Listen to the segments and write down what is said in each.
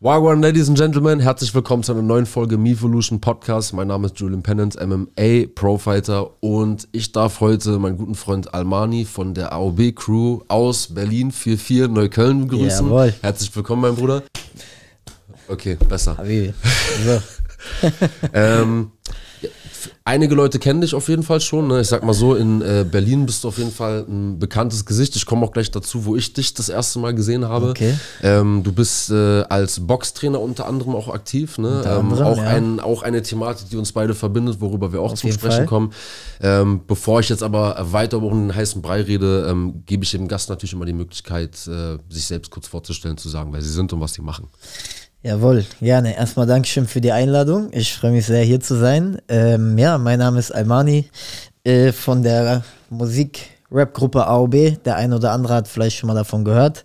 Wagwan, Ladies and Gentlemen, herzlich willkommen zu einer neuen Folge Mevolution Podcast. Mein Name ist Julian Pennant, MMA Profighter und ich darf heute meinen guten Freund Almani von der AOB Crew aus Berlin 44 Neukölln begrüßen. Jawohl. Herzlich willkommen, mein Bruder. Okay, besser. So. ähm, einige Leute kennen dich auf jeden Fall schon. Ne? Ich sag mal so, in äh, Berlin bist du auf jeden Fall ein bekanntes Gesicht. Ich komme auch gleich dazu, wo ich dich das erste Mal gesehen habe. Okay. Ähm, du bist äh, als Boxtrainer unter anderem auch aktiv. Ne? Ähm, anderem, auch, ja. ein, auch eine Thematik, die uns beide verbindet, worüber wir auch auf zum Sprechen Fall. kommen. Ähm, bevor ich jetzt aber weiter über den heißen Brei rede, ähm, gebe ich dem Gast natürlich immer die Möglichkeit, äh, sich selbst kurz vorzustellen, zu sagen, wer sie sind und was sie machen. Jawohl, gerne. Erstmal Dankeschön für die Einladung. Ich freue mich sehr, hier zu sein. Ähm, ja, mein Name ist Almani äh, von der Musik-Rap-Gruppe AOB. Der ein oder andere hat vielleicht schon mal davon gehört.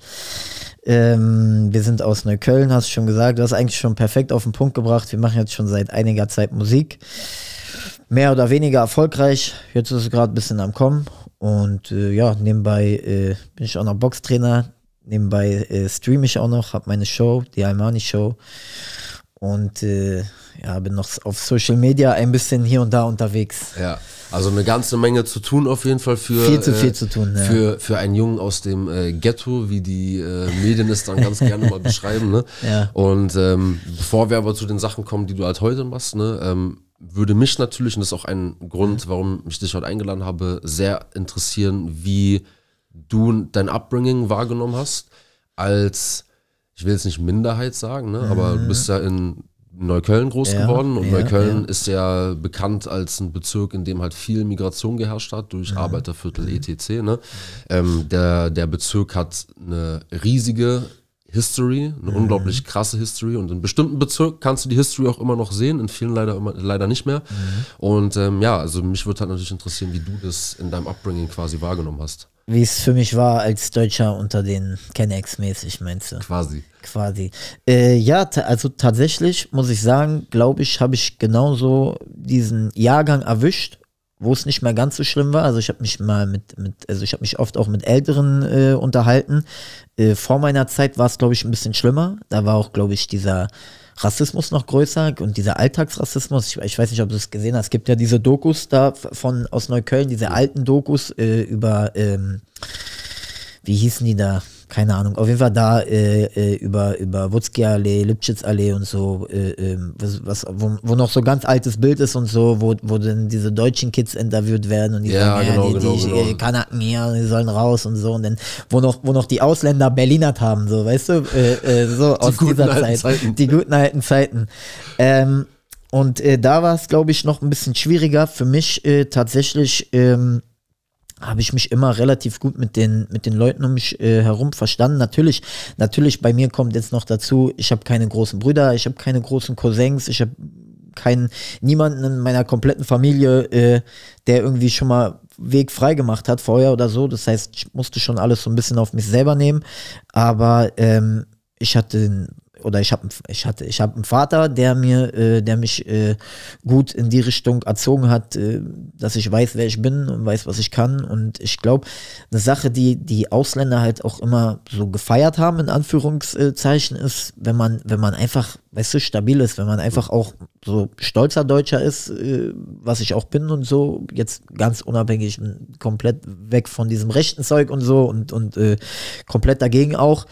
Ähm, wir sind aus Neukölln, hast du schon gesagt. Du hast eigentlich schon perfekt auf den Punkt gebracht. Wir machen jetzt schon seit einiger Zeit Musik. Mehr oder weniger erfolgreich. Jetzt ist es gerade ein bisschen am Kommen. Und äh, ja, nebenbei äh, bin ich auch noch Boxtrainer. Nebenbei äh, streame ich auch noch, habe meine Show, die Almani Show. Und äh, ja, bin noch auf Social Media ein bisschen hier und da unterwegs. Ja, also eine ganze Menge zu tun auf jeden Fall für viel zu äh, viel zu tun ja. für für einen Jungen aus dem äh, Ghetto, wie die äh, Medien es dann ganz gerne mal beschreiben. Ne? Ja. Und ähm, bevor wir aber zu den Sachen kommen, die du halt heute machst, ne, ähm, würde mich natürlich und das ist auch ein Grund, mhm. warum ich dich heute eingeladen habe, sehr interessieren, wie du dein Upbringing wahrgenommen hast, als, ich will jetzt nicht Minderheit sagen, ne, aber du bist ja in Neukölln groß ja, geworden und ja, Neukölln ja. ist ja bekannt als ein Bezirk, in dem halt viel Migration geherrscht hat durch mhm. Arbeiterviertel etc. Ne? Ähm, der, der Bezirk hat eine riesige History, eine mhm. unglaublich krasse History und in bestimmten Bezirken kannst du die History auch immer noch sehen, in vielen leider, immer, leider nicht mehr. Mhm. Und ähm, ja, also mich würde halt natürlich interessieren, wie du das in deinem Upbringing quasi wahrgenommen hast. Wie es für mich war als Deutscher unter den Kennex-mäßig, meinst du? Quasi. Quasi. Äh, ja, also tatsächlich muss ich sagen, glaube ich, habe ich genauso diesen Jahrgang erwischt, wo es nicht mehr ganz so schlimm war. Also ich habe mich mal mit, mit also ich habe mich oft auch mit Älteren äh, unterhalten. Äh, vor meiner Zeit war es, glaube ich, ein bisschen schlimmer. Da war auch, glaube ich, dieser Rassismus noch größer und dieser Alltagsrassismus. Ich, ich weiß nicht, ob du es gesehen hast. Es gibt ja diese Dokus da von aus Neukölln, diese alten Dokus äh, über ähm, wie hießen die da? keine Ahnung, auf jeden Fall da äh, äh über, über Wutzki-Allee, Lipschitz-Allee und so, äh, ähm, was, was, wo, wo, noch so ganz altes Bild ist und so, wo, wo dann diese deutschen Kids interviewt werden und die ja, sagen, ja, genau, die, genau, die, genau. die Kanaken hier, die sollen raus und so und dann, wo noch, wo noch die Ausländer Berlinert haben, so, weißt du, äh, äh, so aus dieser Zeit, Zeiten. die guten alten Zeiten. Ähm, und äh, da war es, glaube ich, noch ein bisschen schwieriger für mich äh, tatsächlich, ähm, habe ich mich immer relativ gut mit den, mit den Leuten um mich äh, herum verstanden. Natürlich, natürlich bei mir kommt jetzt noch dazu, ich habe keine großen Brüder, ich habe keine großen Cousins, ich habe keinen, niemanden in meiner kompletten Familie, äh, der irgendwie schon mal Weg frei gemacht hat vorher oder so. Das heißt, ich musste schon alles so ein bisschen auf mich selber nehmen. Aber ähm, ich hatte oder ich habe ich hatte ich habe einen Vater, der mir äh, der mich äh, gut in die Richtung erzogen hat, äh, dass ich weiß, wer ich bin und weiß, was ich kann und ich glaube, eine Sache, die die Ausländer halt auch immer so gefeiert haben in Anführungszeichen ist, wenn man wenn man einfach weißt du, stabil ist, wenn man einfach auch so stolzer Deutscher ist, äh, was ich auch bin und so, jetzt ganz unabhängig, komplett weg von diesem rechten Zeug und so und, und äh, komplett dagegen auch,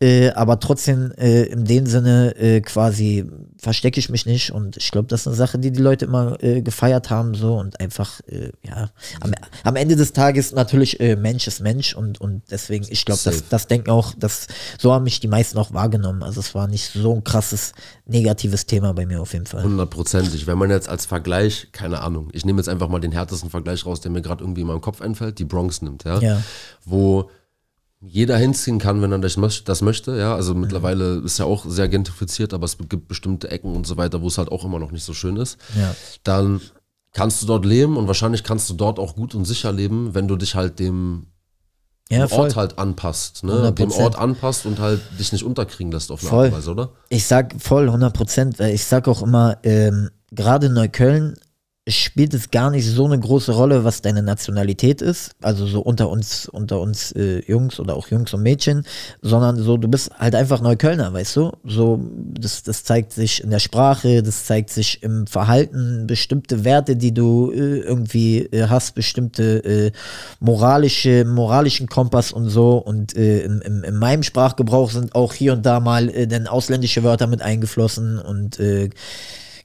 äh, aber trotzdem äh, in dem Sinne äh, quasi verstecke ich mich nicht und ich glaube, das ist eine Sache, die die Leute immer äh, gefeiert haben so und einfach, äh, ja, am, am, Ende des Tages natürlich äh, Mensch ist Mensch und, und deswegen, ich glaube, das, das denken auch, das, so haben mich die meisten auch wahrgenommen, also es war nicht so ein krasses negatives Thema bei mir auf jeden Fall. Hundertprozentig. Wenn man jetzt als Vergleich, keine Ahnung, ich nehme jetzt einfach mal den härtesten Vergleich raus, der mir gerade irgendwie in meinem Kopf einfällt, die Bronx nimmt, ja. ja. Wo jeder hinziehen kann, wenn er das möchte. Ja, also mhm. mittlerweile ist ja auch sehr gentrifiziert, aber es gibt bestimmte Ecken und so weiter, wo es halt auch immer noch nicht so schön ist. Ja. Dann kannst du dort leben und wahrscheinlich kannst du dort auch gut und sicher leben, wenn du dich halt dem ja, dem voll. Ort halt anpasst, ne? 100%. Dem Ort anpasst und halt dich nicht unterkriegen lässt auf eine voll. Art und Weise, oder? Ich sag voll, 100 Prozent. Ich sag auch immer, ähm, gerade Neukölln spielt es gar nicht so eine große Rolle, was deine Nationalität ist, also so unter uns, unter uns äh, Jungs oder auch Jungs und Mädchen, sondern so, du bist halt einfach Neuköllner, weißt du? So, das, das zeigt sich in der Sprache, das zeigt sich im Verhalten, bestimmte Werte, die du äh, irgendwie äh, hast, bestimmte äh, moralische, moralischen Kompass und so. Und in, äh, in, in, meinem Sprachgebrauch sind auch hier und da mal äh, dann ausländische Wörter mit eingeflossen und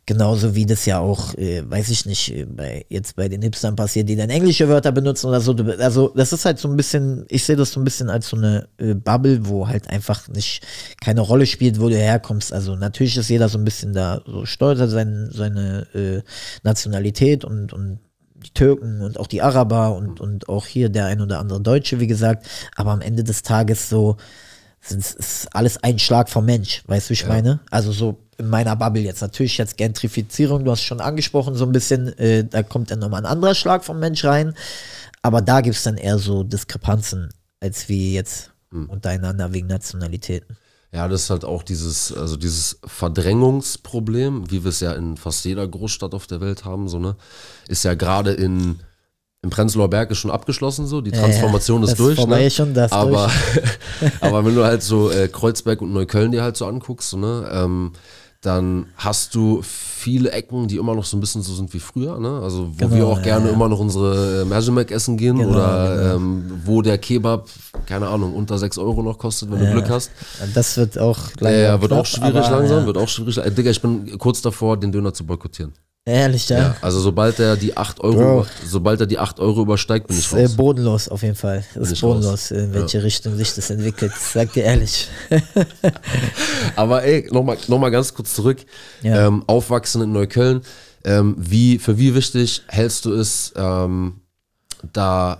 Genauso wie das ja auch, äh, weiß ich nicht, äh, bei, jetzt bei den Hipstern passiert, die dann englische Wörter benutzen oder so. Also das ist halt so ein bisschen, ich sehe das so ein bisschen als so eine äh, Bubble, wo halt einfach nicht keine Rolle spielt, wo du herkommst. Also natürlich ist jeder so ein bisschen da so stolz auf sein, seine äh, Nationalität und, und die Türken und auch die Araber und, und auch hier der ein oder andere Deutsche, wie gesagt. Aber am Ende des Tages so, es ist alles ein Schlag vom Mensch, weißt du, ich ja. meine? Also so in meiner Bubble jetzt. Natürlich jetzt Gentrifizierung, du hast schon angesprochen, so ein bisschen, äh, da kommt dann nochmal ein anderer Schlag vom Mensch rein. Aber da gibt es dann eher so Diskrepanzen, als wie jetzt mhm. untereinander wegen Nationalitäten. Ja, das ist halt auch dieses, also dieses Verdrängungsproblem, wie wir es ja in fast jeder Großstadt auf der Welt haben, so, ne? Ist ja gerade in im Prenzlauer Berg ist schon abgeschlossen so, die Transformation ja, ist durch. Vorbei, ne? schon das aber, durch. aber wenn du halt so äh, Kreuzberg und Neukölln dir halt so anguckst, so, ne, ähm, dann hast du viele Ecken, die immer noch so ein bisschen so sind wie früher, ne? Also wo genau, wir auch ja, gerne ja. immer noch unsere äh, Merjimek essen gehen genau, oder genau. Ähm, wo der Kebab, keine Ahnung, unter 6 Euro noch kostet, wenn du Glück hast. Das wird auch gleich. Ja, wird, knapp, auch schwierig langsam, wird auch schwierig. Äh, Digga, ich bin kurz davor, den Döner zu boykottieren. Ehrlich, ja? ja. Also sobald er die 8 Euro, Bro. sobald er die 8 Euro übersteigt, bin ich raus. Ist, äh, bodenlos auf jeden Fall. Das ist bodenlos, raus. in welche ja. Richtung sich das entwickelt. Sag dir ehrlich. Aber ey, nochmal noch mal ganz kurz zurück. Ja. Ähm, aufwachsen in Neukölln. Ähm, wie, für wie wichtig hältst du es, ähm, da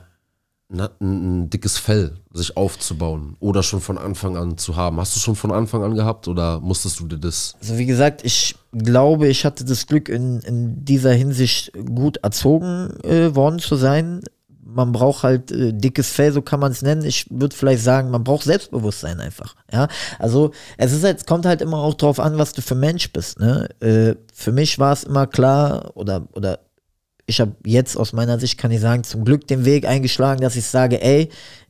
ein ne, dickes Fell sich aufzubauen oder schon von Anfang an zu haben. Hast du schon von Anfang an gehabt oder musstest du dir das? Also wie gesagt, ich glaube, ich hatte das Glück, in, in dieser Hinsicht gut erzogen äh, worden zu sein. Man braucht halt äh, dickes Fell, so kann man es nennen. Ich würde vielleicht sagen, man braucht Selbstbewusstsein einfach. Ja, also es ist halt, kommt halt immer auch drauf an, was du für Mensch bist. Ne? Äh, für mich war es immer klar oder oder ich habe jetzt aus meiner Sicht, kann ich sagen, zum Glück den Weg eingeschlagen, dass ich sage, ey,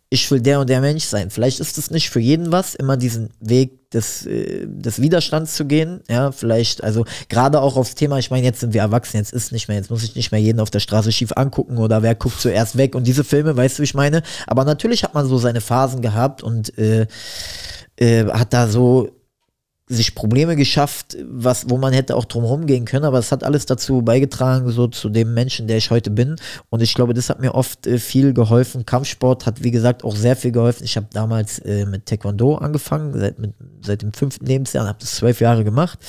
ich will der und der Mensch sein. Vielleicht ist es nicht für jeden was, immer diesen Weg des, äh, des Widerstands zu gehen. Ja, vielleicht, also gerade auch aufs Thema, ich meine, jetzt sind wir erwachsen, jetzt ist nicht mehr, jetzt muss ich nicht mehr jeden auf der Straße schief angucken oder wer guckt zuerst weg und diese Filme, weißt du, wie ich meine. Aber natürlich hat man so seine Phasen gehabt und äh, äh, hat da so sich Probleme geschafft, was, wo man hätte auch drumherum gehen können, aber es hat alles dazu beigetragen, so zu dem Menschen, der ich heute bin. Und ich glaube, das hat mir oft äh, viel geholfen. Kampfsport hat, wie gesagt, auch sehr viel geholfen. Ich habe damals äh, mit Taekwondo angefangen, seit, mit, seit dem fünften Lebensjahr, habe das zwölf Jahre gemacht.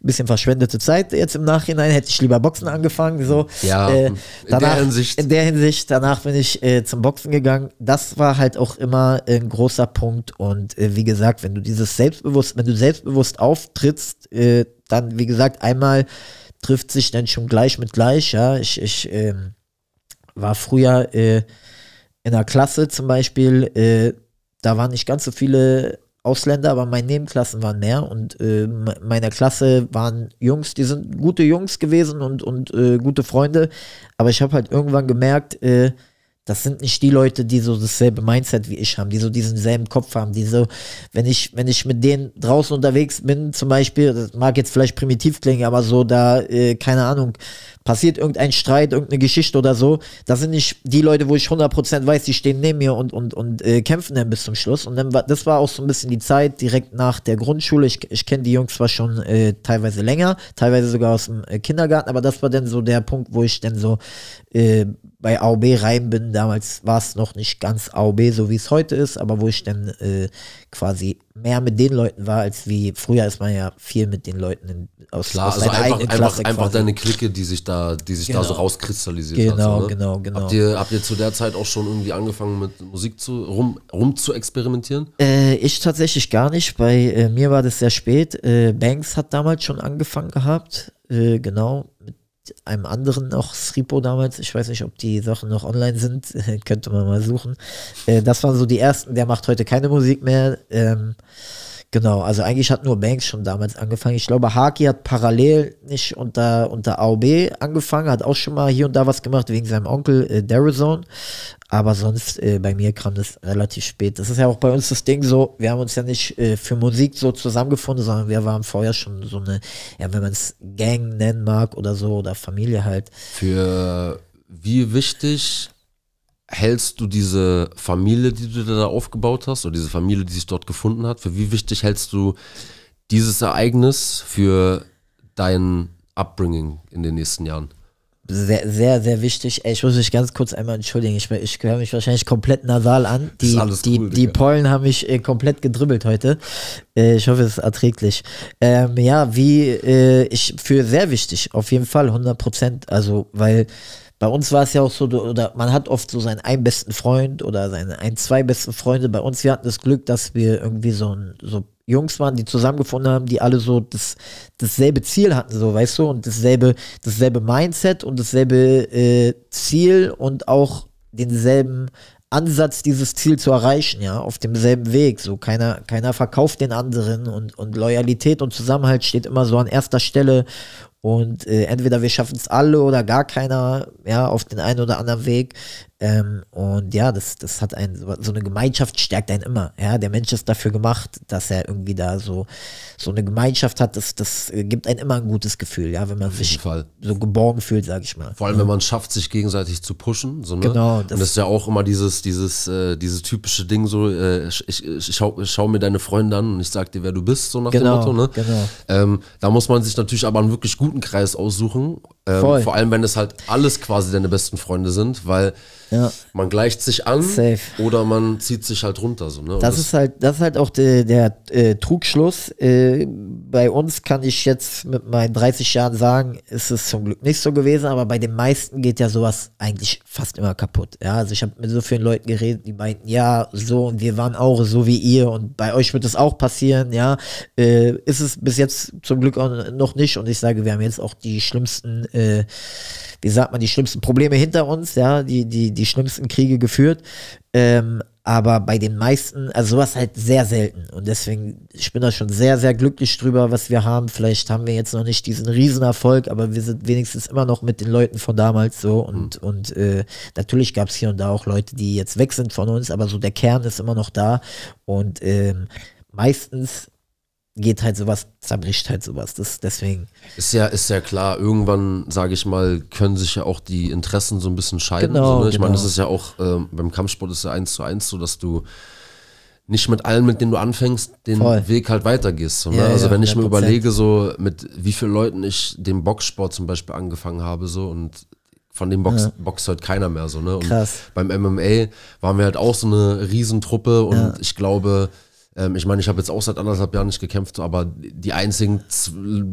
Bisschen verschwendete Zeit jetzt im Nachhinein, hätte ich lieber Boxen angefangen. So. Ja, äh, danach, in der Hinsicht. In der Hinsicht, danach bin ich äh, zum Boxen gegangen. Das war halt auch immer ein großer Punkt. Und äh, wie gesagt, wenn du dieses Selbstbewusst, wenn du selbstbewusst selbstbewusst auftrittst, äh, dann, wie gesagt, einmal trifft sich dann schon gleich mit gleich, ja. Ich, ich äh, war früher äh, in der Klasse zum Beispiel, äh, da waren nicht ganz so viele Ausländer, aber meine Nebenklassen waren mehr und äh, meiner Klasse waren Jungs, die sind gute Jungs gewesen und, und äh, gute Freunde, aber ich habe halt irgendwann gemerkt, äh, das sind nicht die Leute, die so dasselbe Mindset wie ich haben, die so diesen selben Kopf haben, die so, wenn ich, wenn ich mit denen draußen unterwegs bin, zum Beispiel, das mag jetzt vielleicht primitiv klingen, aber so da, äh, keine Ahnung, passiert irgendein Streit, irgendeine Geschichte oder so, das sind nicht die Leute, wo ich 100% weiß, die stehen neben mir und, und, und äh, kämpfen dann bis zum Schluss. Und dann war, das war auch so ein bisschen die Zeit direkt nach der Grundschule. Ich, ich kenne die Jungs zwar schon äh, teilweise länger, teilweise sogar aus dem äh, Kindergarten, aber das war dann so der Punkt, wo ich dann so äh, bei AOB rein bin, damals war es noch nicht ganz AOB, so wie es heute ist, aber wo ich dann äh, quasi mehr mit den Leuten war, als wie früher ist man ja viel mit den Leuten in, aus, Klar, aus also einfach, eigenen Klasse einfach, einfach deine Clique, die sich da, die sich genau. da so genau. rauskristallisiert genau, hat. So, ne? Genau, genau, habt ihr, habt ihr zu der Zeit auch schon irgendwie angefangen mit Musik zu, rum, rum zu experimentieren? Äh, ich tatsächlich gar nicht. Bei äh, mir war das sehr spät. Äh, Banks hat damals schon angefangen gehabt. Äh, genau, einem anderen noch, Sripo damals, ich weiß nicht, ob die Sachen noch online sind, könnte man mal suchen. Äh, das waren so die ersten, der macht heute keine Musik mehr. Ähm, Genau, also eigentlich hat nur Banks schon damals angefangen. Ich glaube, Haki hat parallel nicht unter, unter AOB angefangen, hat auch schon mal hier und da was gemacht wegen seinem Onkel äh, Darizone. Aber sonst, äh, bei mir kam das relativ spät. Das ist ja auch bei uns das Ding so, wir haben uns ja nicht äh, für Musik so zusammengefunden, sondern wir waren vorher schon so eine, ja, wenn man es Gang nennen mag oder so, oder Familie halt. Für wie wichtig hältst du diese Familie, die du da aufgebaut hast, oder diese Familie, die sich dort gefunden hat, für wie wichtig hältst du dieses Ereignis für dein Upbringing in den nächsten Jahren? Sehr, sehr, sehr wichtig. Ey, ich muss mich ganz kurz einmal entschuldigen. Ich, ich höre mich wahrscheinlich komplett nasal an. Die, die, cool, die Pollen haben mich äh, komplett gedribbelt heute. Äh, ich hoffe, es ist erträglich. Ähm, ja, wie äh, ich für sehr wichtig, auf jeden Fall 100 Prozent. Also, weil bei uns war es ja auch so, oder man hat oft so seinen einen besten Freund oder seine ein, zwei besten Freunde. Bei uns, wir hatten das Glück, dass wir irgendwie so, ein, so Jungs waren, die zusammengefunden haben, die alle so das, dasselbe Ziel hatten, so weißt du, und dasselbe, dasselbe Mindset und dasselbe äh, Ziel und auch denselben Ansatz, dieses Ziel zu erreichen, ja, auf demselben Weg. So, keiner, keiner verkauft den anderen und, und Loyalität und Zusammenhalt steht immer so an erster Stelle und äh, entweder wir schaffen es alle oder gar keiner, ja, auf den einen oder anderen Weg. Ähm, und ja, das, das hat einen, so eine Gemeinschaft stärkt einen immer. Ja, der Mensch ist dafür gemacht, dass er irgendwie da so, so eine Gemeinschaft hat, das, das äh, gibt einem immer ein gutes Gefühl, ja, wenn man sich Fall. so geborgen fühlt, sage ich mal. Vor allem, ja. wenn man schafft, sich gegenseitig zu pushen. So, ne? Genau. Das und das ist ja auch immer dieses, dieses, äh, dieses typische Ding, so, äh, ich, ich, ich, schau, ich, schau, mir deine Freunde an und ich sag dir, wer du bist, so nach genau, dem Motto. Ne? Genau. Ähm, da muss man sich natürlich aber einen wirklich guten Kreis aussuchen, ähm, vor allem, wenn es halt alles quasi deine besten Freunde sind, weil ja. man gleicht sich an Safe. oder man zieht sich halt runter. So, ne? das, das, ist halt, das ist halt auch der, der äh, Trugschluss. Äh, bei uns kann ich jetzt mit meinen 30 Jahren sagen, ist es zum Glück nicht so gewesen, aber bei den meisten geht ja sowas eigentlich fast immer kaputt. Ja? Also ich habe mit so vielen Leuten geredet, die meinten, ja, so und wir waren auch so wie ihr und bei euch wird es auch passieren, ja. Äh, ist es bis jetzt zum Glück auch noch nicht und ich sage, wir haben jetzt auch die schlimmsten äh, wie sagt man, die schlimmsten Probleme hinter uns, ja, die, die, die schlimmsten Kriege geführt. Ähm, aber bei den meisten, also sowas halt sehr selten. Und deswegen, ich bin da schon sehr, sehr glücklich drüber, was wir haben. Vielleicht haben wir jetzt noch nicht diesen Riesenerfolg, aber wir sind wenigstens immer noch mit den Leuten von damals so. Und, mhm. und äh, natürlich gab es hier und da auch Leute, die jetzt weg sind von uns, aber so der Kern ist immer noch da. Und ähm, meistens geht halt sowas, zerbricht halt sowas. Das, deswegen. Ist ja, ist ja klar, irgendwann, sage ich mal, können sich ja auch die Interessen so ein bisschen scheiden. Genau, so, ne? Ich genau. meine, das ist ja auch, ähm, beim Kampfsport ist ja eins zu eins so, dass du nicht mit allen, mit denen du anfängst, den Voll. Weg halt weitergehst. So, ne? ja, also ja, wenn ich 100%. mir überlege, so mit wie vielen Leuten ich den Boxsport zum Beispiel angefangen habe, so und von dem Box, ja. boxt halt keiner mehr so, ne? Und Krass. beim MMA waren wir halt auch so eine Riesentruppe und ich glaube, ähm, ich meine, ich habe jetzt auch seit anderthalb Jahren nicht gekämpft, aber die einzigen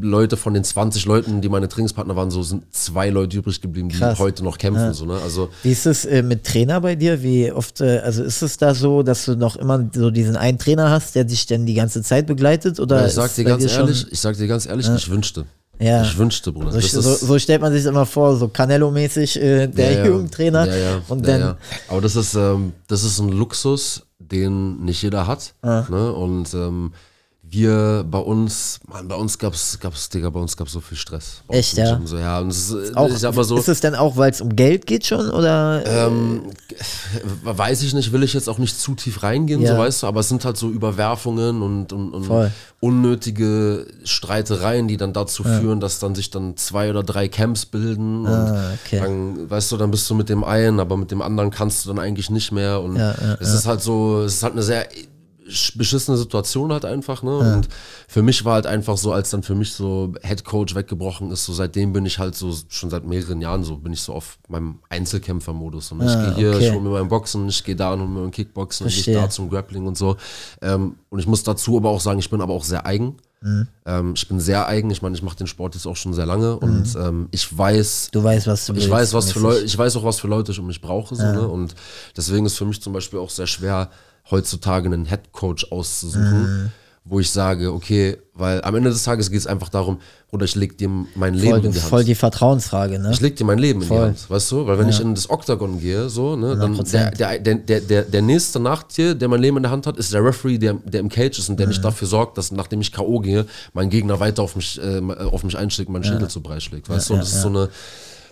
Leute von den 20 Leuten, die meine Trainingspartner waren, so sind zwei Leute übrig geblieben, die heute noch kämpfen. Ja. So, ne? also, Wie ist es äh, mit Trainer bei dir? Wie oft, äh, also ist es da so, dass du noch immer so diesen einen Trainer hast, der dich denn die ganze Zeit begleitet? Oder ja, ich, sag dir ganz dir ehrlich, ich sag dir ganz ehrlich, ja. ich wünschte. Ja. Ich wünschte, Bruder. So, so, so, stellt man sich immer vor, so Canelo-mäßig äh, der ja, ja. Jugendtrainer. Ja, und dann Aber das ist, ähm, das ist ein Luxus, den nicht jeder hat. Ah. Ne? Und ähm, wir bei uns, man, bei uns gab's, gab's, Digga, bei uns gab's so viel Stress. Echt, ja? So, ja und es, ist auch, ich so, ist es denn auch, weil es um Geld geht schon, oder? Ähm, weiß ich nicht, will ich jetzt auch nicht zu tief reingehen, ja. so weißt du, aber es sind halt so Überwerfungen und, und, und unnötige Streitereien, die dann dazu ja. führen, dass dann sich dann zwei oder drei Camps bilden ah, und okay. dann, weißt du, dann bist du mit dem einen, aber mit dem anderen kannst du dann eigentlich nicht mehr und ja, es ist halt so, es ist halt eine sehr beschissene Situation halt einfach. Ne? Ja. Und für mich war halt einfach so, als dann für mich so Head Coach weggebrochen ist, so seitdem bin ich halt so schon seit mehreren Jahren so, bin ich so auf meinem Einzelkämpfermodus. Und ja, ich ah, gehe hier, okay. ich hole mir meinen Boxen, ich gehe da und hole mir meinen Kickboxen, ich gehe da zum Grappling und so. Ähm, und ich muss dazu aber auch sagen, ich bin aber auch sehr eigen. Mhm. Ähm, ich bin sehr eigen. Ich meine, ich mache den Sport jetzt auch schon sehr lange und mhm. ähm, ich weiß. Du weißt, was du willst, ich weiß, was für Leute, ich weiß auch, was für Leute ich um mich brauche. So, ja. ne? Und deswegen ist für mich zum Beispiel auch sehr schwer, heutzutage einen Headcoach auszusuchen, mhm. wo ich sage, okay, weil am Ende des Tages geht es einfach darum, oder ich leg dir mein Leben voll, in die Hand. Voll die Vertrauensfrage, ne? Ich leg dir mein Leben voll. in die Hand, weißt du? Weil wenn ja. ich in das Oktagon gehe, so, ne, dann der, der, der, der, der nächste Nachtier, der mein Leben in der Hand hat, ist der Referee, der, der im Cage ist und der mhm. nicht dafür sorgt, dass nachdem ich K.O. gehe, mein Gegner weiter auf mich, äh, auf mich einschlägt, meinen ja. Schädel zu Brei schlägt, weißt ja, du? Und das ist so eine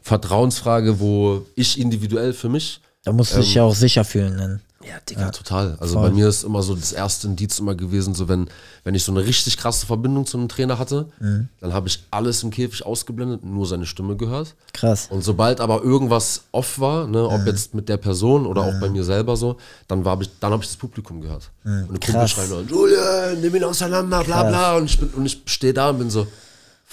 Vertrauensfrage, wo ich individuell für mich da musst du dich ähm, ja auch sicher fühlen. Dann. Ja, Digga. Ja, total. Also Voll. bei mir ist immer so das erste Indiz immer gewesen, so wenn, wenn ich so eine richtig krasse Verbindung zu einem Trainer hatte, mhm. dann habe ich alles im Käfig ausgeblendet, nur seine Stimme gehört. Krass. Und sobald aber irgendwas off war, ne, ob mhm. jetzt mit der Person oder mhm. auch bei mir selber so, dann, ich, dann habe ich das Publikum gehört. Mhm. Und die Kumpel schreien, Julian, nimm ihn auseinander, bla bla. Und ich, und ich stehe da und bin so,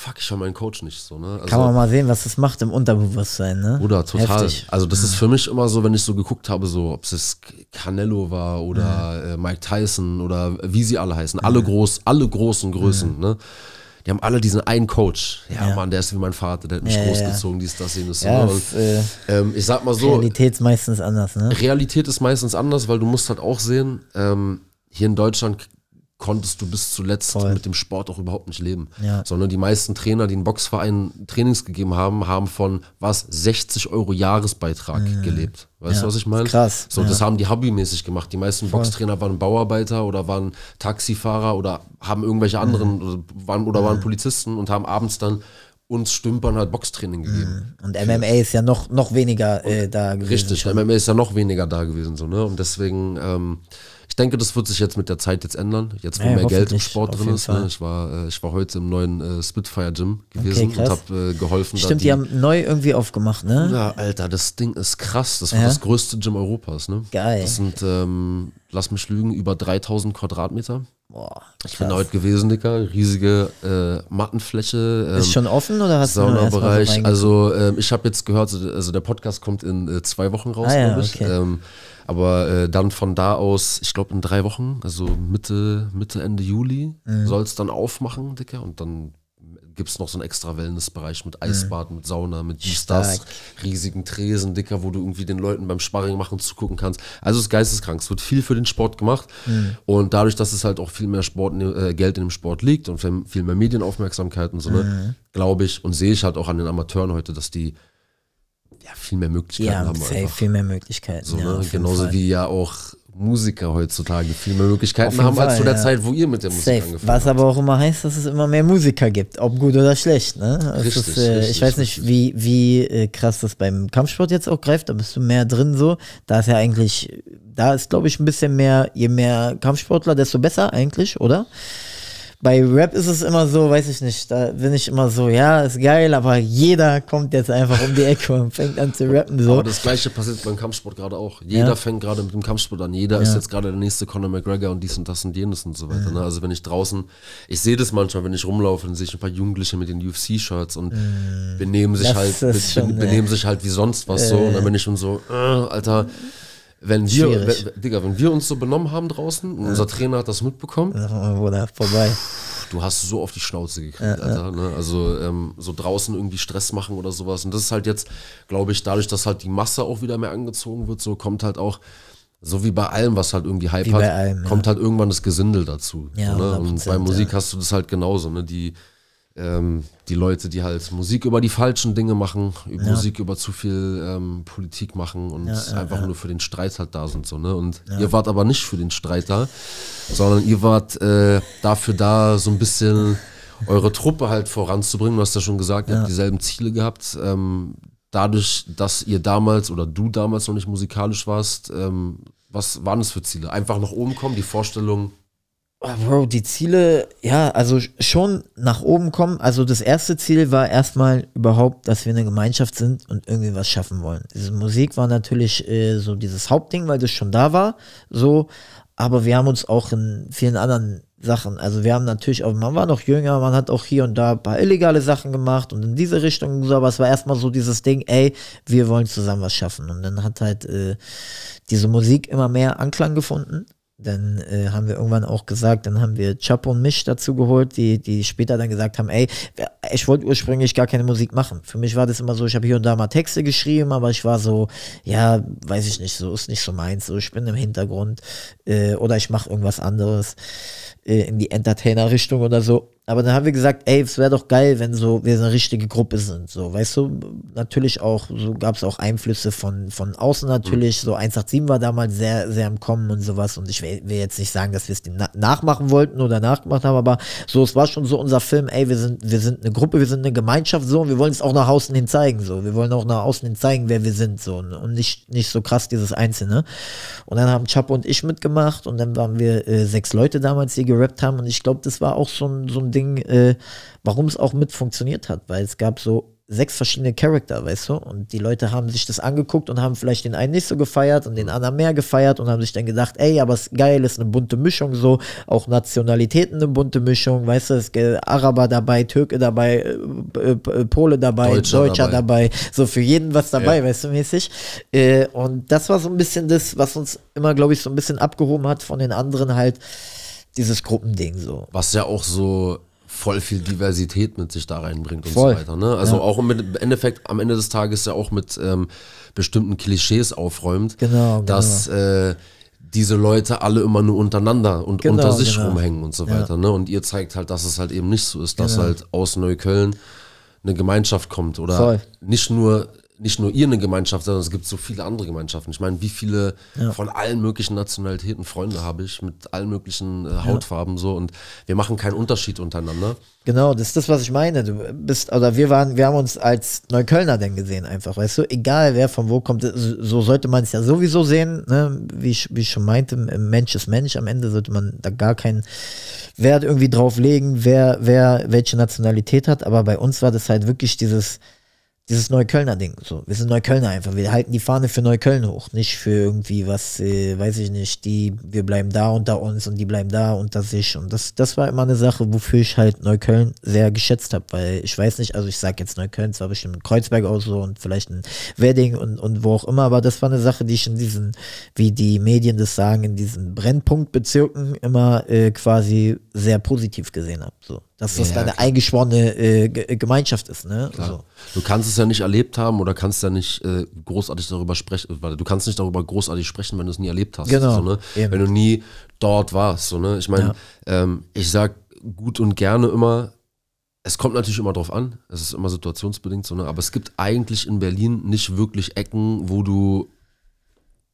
fuck, ich habe meinen Coach nicht so, ne? Also, Kann man also- mal sehen, was das macht im Unterbewusstsein, ne? Oder total. Heftig. Also das ist mhm. für mich immer so, wenn ich so geguckt habe, so ob es jetzt Canelo war oder ja. Äh, Mike Tyson oder wie sie alle heißen, alle ja. groß, alle großen Größen, ja. ne? Die haben alle diesen einen Coach. Ja, ja, Mann, der ist wie mein Vater, der hat mich großgezogen, dies, das, jenes. Ja, ne? äh, ähm, ich sag mal so. Realität ist meistens anders, ne? Realität ist meistens anders, weil du musst halt auch sehen, ähm, hier in Deutschland konntest du bis zuletzt Voll. mit dem Sport auch überhaupt nicht leben. Ja. Sondern die meisten Trainer, die einen Boxverein Trainings gegeben haben, haben von was 60 Euro Jahresbeitrag mhm. gelebt. Weißt ja. du, was ich meine? Krass. So, ja. das haben die hobbymäßig gemacht. Die meisten Voll. Boxtrainer waren Bauarbeiter oder waren Taxifahrer oder haben irgendwelche anderen mhm. oder waren, oder mhm. waren Polizisten und haben abends dann uns Stümpern halt Boxtraining gegeben. Und MMA ist ja noch, noch weniger äh, da gewesen. Richtig, schon. MMA ist ja noch weniger da gewesen. So, ne? Und deswegen ähm, ich denke, das wird sich jetzt mit der Zeit jetzt ändern. Jetzt, wo naja, mehr Geld im Sport drin ist. Ne? Ich, war, äh, ich war heute im neuen äh, Spitfire Gym gewesen okay, und habe äh, geholfen. Stimmt, die, die, haben neu irgendwie aufgemacht, ne? Ja, Alter, das Ding ist krass. Das war ja? das größte Gym Europas, ne? Geil. Das sind, ähm, lass mich lügen, über 3000 Quadratmeter. Boah, ich bin heute gewesen, Dicker. Riesige äh, Mattenfläche. Ähm, ist schon offen oder hast Saunabereich. du Also ähm, ich habe jetzt gehört, also der Podcast kommt in äh, zwei Wochen raus, ah, ja, glaube ich. Ähm, aber äh, dann von da aus, ich glaube in drei Wochen, also Mitte, Mitte Ende Juli, mhm. soll es dann aufmachen, Dicker. Und dann gibt es noch so einen extra Wellnessbereich mit mhm. Eisbad, mhm. mit Sauna, mit dies, riesigen Tresen, Dicker, wo du irgendwie den Leuten beim Sparring machen zugucken kannst. Also es ist geisteskrank. Es wird viel für den Sport gemacht. Mhm. Und dadurch, dass es halt auch viel mehr Sport, ne, äh, Geld in dem Sport liegt und viel mehr Medienaufmerksamkeit und so, ne, mhm. glaube ich und sehe ich halt auch an den Amateuren heute, dass die ja, viel mehr Möglichkeiten ja, haben. Ja, viel mehr Möglichkeiten. So, ja, ne, Genauso wie ja auch Musiker heutzutage viel mehr Möglichkeiten haben Fall, als zu der ja. Zeit, wo ihr mit der Musik Safe. angefangen Was aber auch immer heißt, dass es immer mehr Musiker gibt, ob gut oder schlecht. Ne? Richtig, ist, äh, richtig, ich weiß nicht, wie, wie äh, krass das beim Kampfsport jetzt auch greift, da bist du mehr drin so. Da ist ja eigentlich, da ist glaube ich ein bisschen mehr, je mehr Kampfsportler, desto besser eigentlich, oder? bei Rap ist es immer so, weiß ich nicht, da bin ich immer so, ja, ist geil, aber jeder kommt jetzt einfach um die Ecke und fängt an zu rappen. So. Aber das gleiche passiert beim Kampfsport gerade auch. Jeder ja. fängt gerade mit dem Kampfsport an. Jeder ja. ist jetzt gerade der nächste Conor McGregor und dies und das und jenes und so weiter. Mhm. Also wenn ich draußen, ich sehe das manchmal, wenn ich rumlaufe, dann sehe ich ein paar Jugendliche mit den UFC-Shirts und mhm. benehmen sich halt, be schon, benehmen ey. sich halt wie sonst was äh. so. Und dann äh. bin ich schon so, äh, Alter. Mhm wenn wir, wenn, Digga, wenn wir uns so benommen haben draußen und ja. unser Trainer hat das mitbekommen. Bruder, vorbei. Du hast so auf die Schnauze gekriegt, ja, Alter. Ne? Also ähm, so draußen irgendwie Stress machen oder sowas. Und das ist halt jetzt, glaube ich, dadurch, dass halt die Masse auch wieder mehr angezogen wird, so kommt halt auch, so wie bei allem, was halt irgendwie Hype wie hat, allem, kommt halt irgendwann das Gesindel dazu. Ja, ne? Und bei Musik hast du das halt genauso, ne? Die ähm, die Leute, die halt Musik über die falschen Dinge machen, ja. Musik über zu viel ähm, Politik machen und ja, ja, einfach nur für den Streit halt da sind. So, ne? Und ihr wart aber nicht für den Streit da, sondern ihr wart äh, dafür da, so ein bisschen eure Truppe halt voranzubringen. Du hast ja schon gesagt, ihr habt dieselben Ziele gehabt. Ähm, dadurch, dass ihr damals oder du damals noch nicht musikalisch warst, ähm, was waren das für Ziele? Einfach nach oben kommen, die Vorstellung, Oh, ah, Bro, die Ziele, ja, also schon nach oben kommen. Also das erste Ziel war erstmal überhaupt, dass wir eine Gemeinschaft sind und irgendwie was schaffen wollen. Diese Musik war natürlich äh, so dieses Hauptding, weil das schon da war, so. Aber wir haben uns auch in vielen anderen Sachen, also wir haben natürlich auch, man war noch jünger, man hat auch hier und da ein paar illegale Sachen gemacht und in diese Richtung so, aber es war erstmal so dieses Ding, ey, wir wollen zusammen was schaffen. Und dann hat halt äh, diese Musik immer mehr Anklang gefunden dann äh, haben wir irgendwann auch gesagt, dann haben wir Chapo und mich dazu geholt, die, die später dann gesagt haben, ey, ich wollte ursprünglich gar keine Musik machen. Für mich war das immer so, ich habe hier und da mal Texte geschrieben, aber ich war so, ja, weiß ich nicht, so ist nicht so meins, so ich bin im Hintergrund äh, oder ich mache irgendwas anderes äh, in die Entertainer-Richtung oder so. Aber dann haben wir gesagt, ey, es wäre doch geil, wenn so wir eine richtige Gruppe sind. So, weißt du, natürlich auch, so gab es auch Einflüsse von, von außen natürlich. Mhm. So 187 war damals sehr, sehr im Kommen und sowas. Und ich will, will jetzt nicht sagen, dass wir es dem na nachmachen wollten oder nachgemacht haben, aber so, es war schon so unser Film, ey, wir sind, wir sind eine Gruppe, wir sind eine Gemeinschaft so und wir wollen es auch nach außen hin zeigen. So, wir wollen auch nach außen hin zeigen, wer wir sind. So, und nicht, nicht so krass dieses Einzelne. Und dann haben Chapo und ich mitgemacht und dann waren wir äh, sechs Leute damals, die gerappt haben. Und ich glaube, das war auch so ein, so ein Ding Ding, äh, warum es auch mit funktioniert hat, weil es gab so sechs verschiedene Charakter, weißt du? Und die Leute haben sich das angeguckt und haben vielleicht den einen nicht so gefeiert und den mhm. anderen mehr gefeiert und haben sich dann gedacht, ey, aber es ist geil, es ist eine bunte Mischung so, auch Nationalitäten eine bunte Mischung, weißt du, es ist Araber dabei, Türke dabei, äh, äh, Pole dabei, Deutscher, Deutscher dabei. dabei. so für jeden was dabei, ja. weißt du, mäßig. Äh, und das war so ein bisschen das, was uns immer, glaube ich, so ein bisschen abgehoben hat von den anderen halt, dieses Gruppending so. Was ja auch so voll viel Diversität mit sich da reinbringt und voll. so weiter. Ne? Also ja. auch mit, im Endeffekt am Ende des Tages ja auch mit ähm, bestimmten Klischees aufräumt, genau, genau. dass genau. Äh, diese Leute alle immer nur untereinander und genau, unter sich genau. rumhängen und so weiter. Ja. Ne? Und ihr zeigt halt, dass es halt eben nicht so ist, dass genau. halt aus Neukölln eine Gemeinschaft kommt oder voll. nicht nur nicht nur ihr eine Gemeinschaft, sondern es gibt so viele andere Gemeinschaften. Ich meine, wie viele ja. von allen möglichen Nationalitäten Freunde habe ich mit allen möglichen äh, Hautfarben ja. so und wir machen keinen Unterschied untereinander. Genau, das ist das, was ich meine. Du bist, oder wir waren, wir haben uns als Neuköllner denn gesehen einfach, weißt du, egal wer von wo kommt, so sollte man es ja sowieso sehen, ne? wie, ich, wie ich schon meinte, Mensch ist Mensch, am Ende sollte man da gar keinen Wert irgendwie drauf legen, wer, wer welche Nationalität hat, aber bei uns war das halt wirklich dieses, dieses Neuköllner Ding. So, wir sind Neuköllner einfach. Wir halten die Fahne für Neukölln hoch, nicht für irgendwie was, äh, weiß ich nicht, die, wir bleiben da unter uns und die bleiben da unter sich. Und das, das war immer eine Sache, wofür ich halt Neukölln sehr geschätzt habe, weil ich weiß nicht, also ich sag jetzt Neukölln, zwar bestimmt in Kreuzberg auch so und vielleicht in Wedding und, und wo auch immer, aber das war eine Sache, die ich in diesen, wie die Medien das sagen, in diesen Brennpunktbezirken immer äh, quasi sehr positiv gesehen habe. So dass das ja, deine klar. eingeschworene äh, äh Gemeinschaft ist. Ne? So. Also. Du kannst es ja nicht erlebt haben oder kannst ja nicht äh, großartig darüber sprechen, weil du kannst nicht darüber großartig sprechen, wenn du es nie erlebt hast. Genau. So, ne? Wenn du nie dort warst. So, ne? Ich meine, ja. ähm, ich sag gut und gerne immer, es kommt natürlich immer drauf an, es ist immer situationsbedingt so, ne? aber es gibt eigentlich in Berlin nicht wirklich Ecken, wo du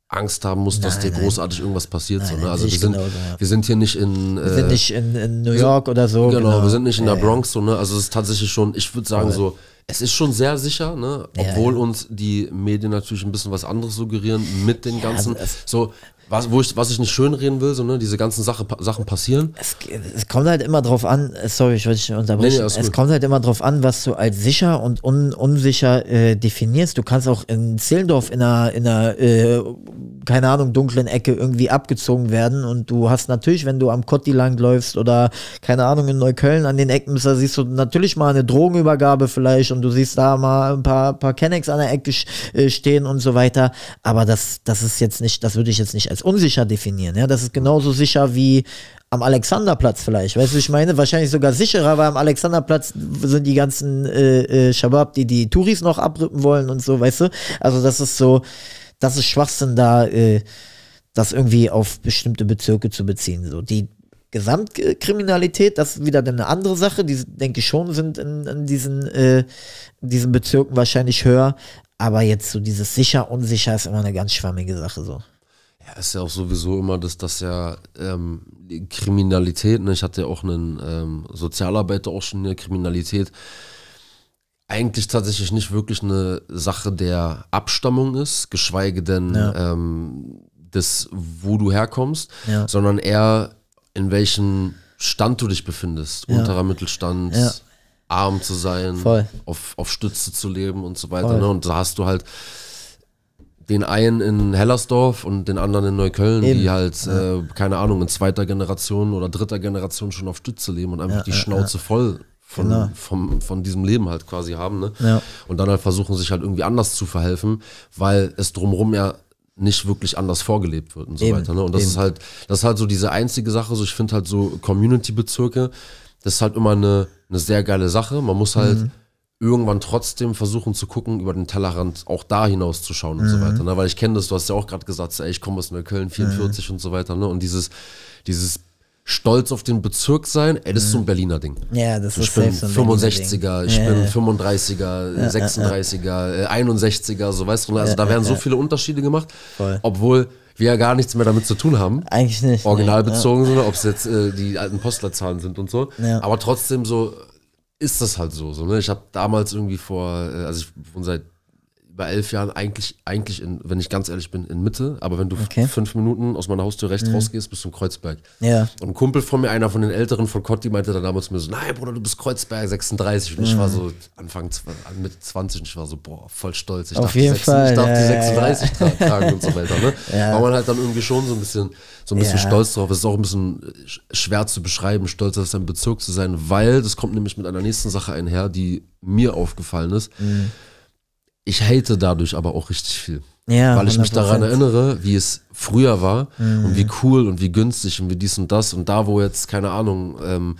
Angst haben muss, nein, dass dir nein. großartig irgendwas passiert. Nein, so, ne? Also wir sind, wir sind hier nicht in. wir sind äh, nicht in, in New York sind, oder so. Genau, genau, wir sind nicht in der Bronx. So, ne? Also es ist tatsächlich schon, ich würde sagen, cool. so, es ist schon sehr sicher, ne? Obwohl uns die Medien natürlich ein bisschen was anderes suggerieren mit den ganzen. Also so, was, wo ich, was ich nicht schönreden will, so, ne, diese ganzen Sache, Sachen passieren. Es, es kommt halt immer drauf an, äh, sorry, ich wollte dich unterbrechen. Nee, nee, es kommt halt immer drauf an, was du als sicher und un, unsicher äh, definierst. Du kannst auch in Zehlendorf in einer, in einer äh, keine Ahnung, dunklen Ecke irgendwie abgezogen werden und du hast natürlich, wenn du am Kotti langläufst oder, keine Ahnung, in Neukölln an den Ecken, da siehst du natürlich mal eine Drogenübergabe vielleicht und du siehst da mal ein paar, paar Kennex an der Ecke äh, stehen und so weiter. Aber das, das ist jetzt nicht, das würde ich jetzt nicht als unsicher definieren. Ja, das ist genauso sicher wie am Alexanderplatz vielleicht. Weißt du, ich meine, wahrscheinlich sogar sicherer, weil am Alexanderplatz sind die ganzen äh, äh, Shabab, die die Touris noch abrücken wollen und so, weißt du? Also das ist so, das ist Schwachsinn da, äh, das irgendwie auf bestimmte Bezirke zu beziehen. So die Gesamtkriminalität, das ist wieder eine andere Sache. Die, denke ich schon, sind in, in diesen, äh, in diesen Bezirken wahrscheinlich höher. Aber jetzt so dieses sicher, unsicher ist immer eine ganz schwammige Sache so. Ja, ist ja auch sowieso immer, dass das ja ähm, Kriminalität, ne? ich hatte ja auch einen ähm, Sozialarbeiter auch schon in der Kriminalität, eigentlich tatsächlich nicht wirklich eine Sache der Abstammung ist, geschweige denn ja. ähm, des, wo du herkommst, ja. sondern eher in welchem Stand du dich befindest. Ja. Unterer Mittelstand, arm zu sein, auf, auf Stütze zu leben und so weiter. Ne? Und da hast du halt den einen in Hellersdorf und den anderen in Neukölln, Eben. die halt, ja. äh, keine Ahnung, in zweiter Generation oder dritter Generation schon auf Stütze leben und einfach ja, die Schnauze voll von, genau. vom, von diesem Leben halt quasi haben. Ne? Ja. Und dann halt versuchen, sich halt irgendwie anders zu verhelfen, weil es drumherum ja nicht wirklich anders vorgelebt wird und so Eben. weiter. Ne? Und das Eben. ist halt, das ist halt so diese einzige Sache. So, ich finde halt so Community-Bezirke, das ist halt immer eine, eine sehr geile Sache. Man muss halt. Mhm irgendwann trotzdem versuchen zu gucken, über den Tellerrand auch da hinaus zu schauen und mhm. so weiter. Ne? Weil ich kenne das, du hast ja auch gerade gesagt, ey, ich komme aus Neukölln, 44 mhm. und so weiter. Ne? Und dieses, dieses stolz auf den Bezirk sein, ey, das ist so ein mhm. Berliner Ding. Ja, das ich ist bin so 65er, ich ja, bin 35er, ja, 36er, 61er, äh, so weißt du, ne? also da werden so viele Unterschiede gemacht, Voll. obwohl wir ja gar nichts mehr damit zu tun haben. Eigentlich nicht. Originalbezogen, nee, ja. Ne? ob es jetzt äh, die alten Postleitzahlen sind und so. Aber trotzdem so, ist das halt so. so ne? Ich habe damals irgendwie vor, äh, also ich wohne seit bei elf Jahren eigentlich, eigentlich in, wenn ich ganz ehrlich bin, in Mitte. Aber wenn du okay. fünf Minuten aus meiner Haustür rechts mhm. rausgehst, bist du in Kreuzberg. Ja. Und ein Kumpel von mir, einer von den Älteren von Kotti, meinte dann damals mir so, nein, Bruder, du bist Kreuzberg 36. Und mhm. ich war so Anfang, Mitte 20 und ich war so, boah, voll stolz. Ich Auf dachte, jeden 6, Fall. Ich dachte, ja, die 36 ja, ja. tragen und so weiter. Ne? War man halt dann irgendwie schon so ein bisschen, so ein bisschen stolz drauf. Es ist auch ein bisschen äh, schwer zu beschreiben, stolz auf seinen Bezirk zu sein, weil das kommt nämlich mit einer nächsten Sache einher, die mir aufgefallen ist. Mhm ich hate dadurch aber auch richtig viel. Ja, weil ich 100%. mich daran erinnere, wie es früher war mhm. und wie mhm. cool und wie günstig und wie dies und das und da, wo jetzt, keine Ahnung, ähm,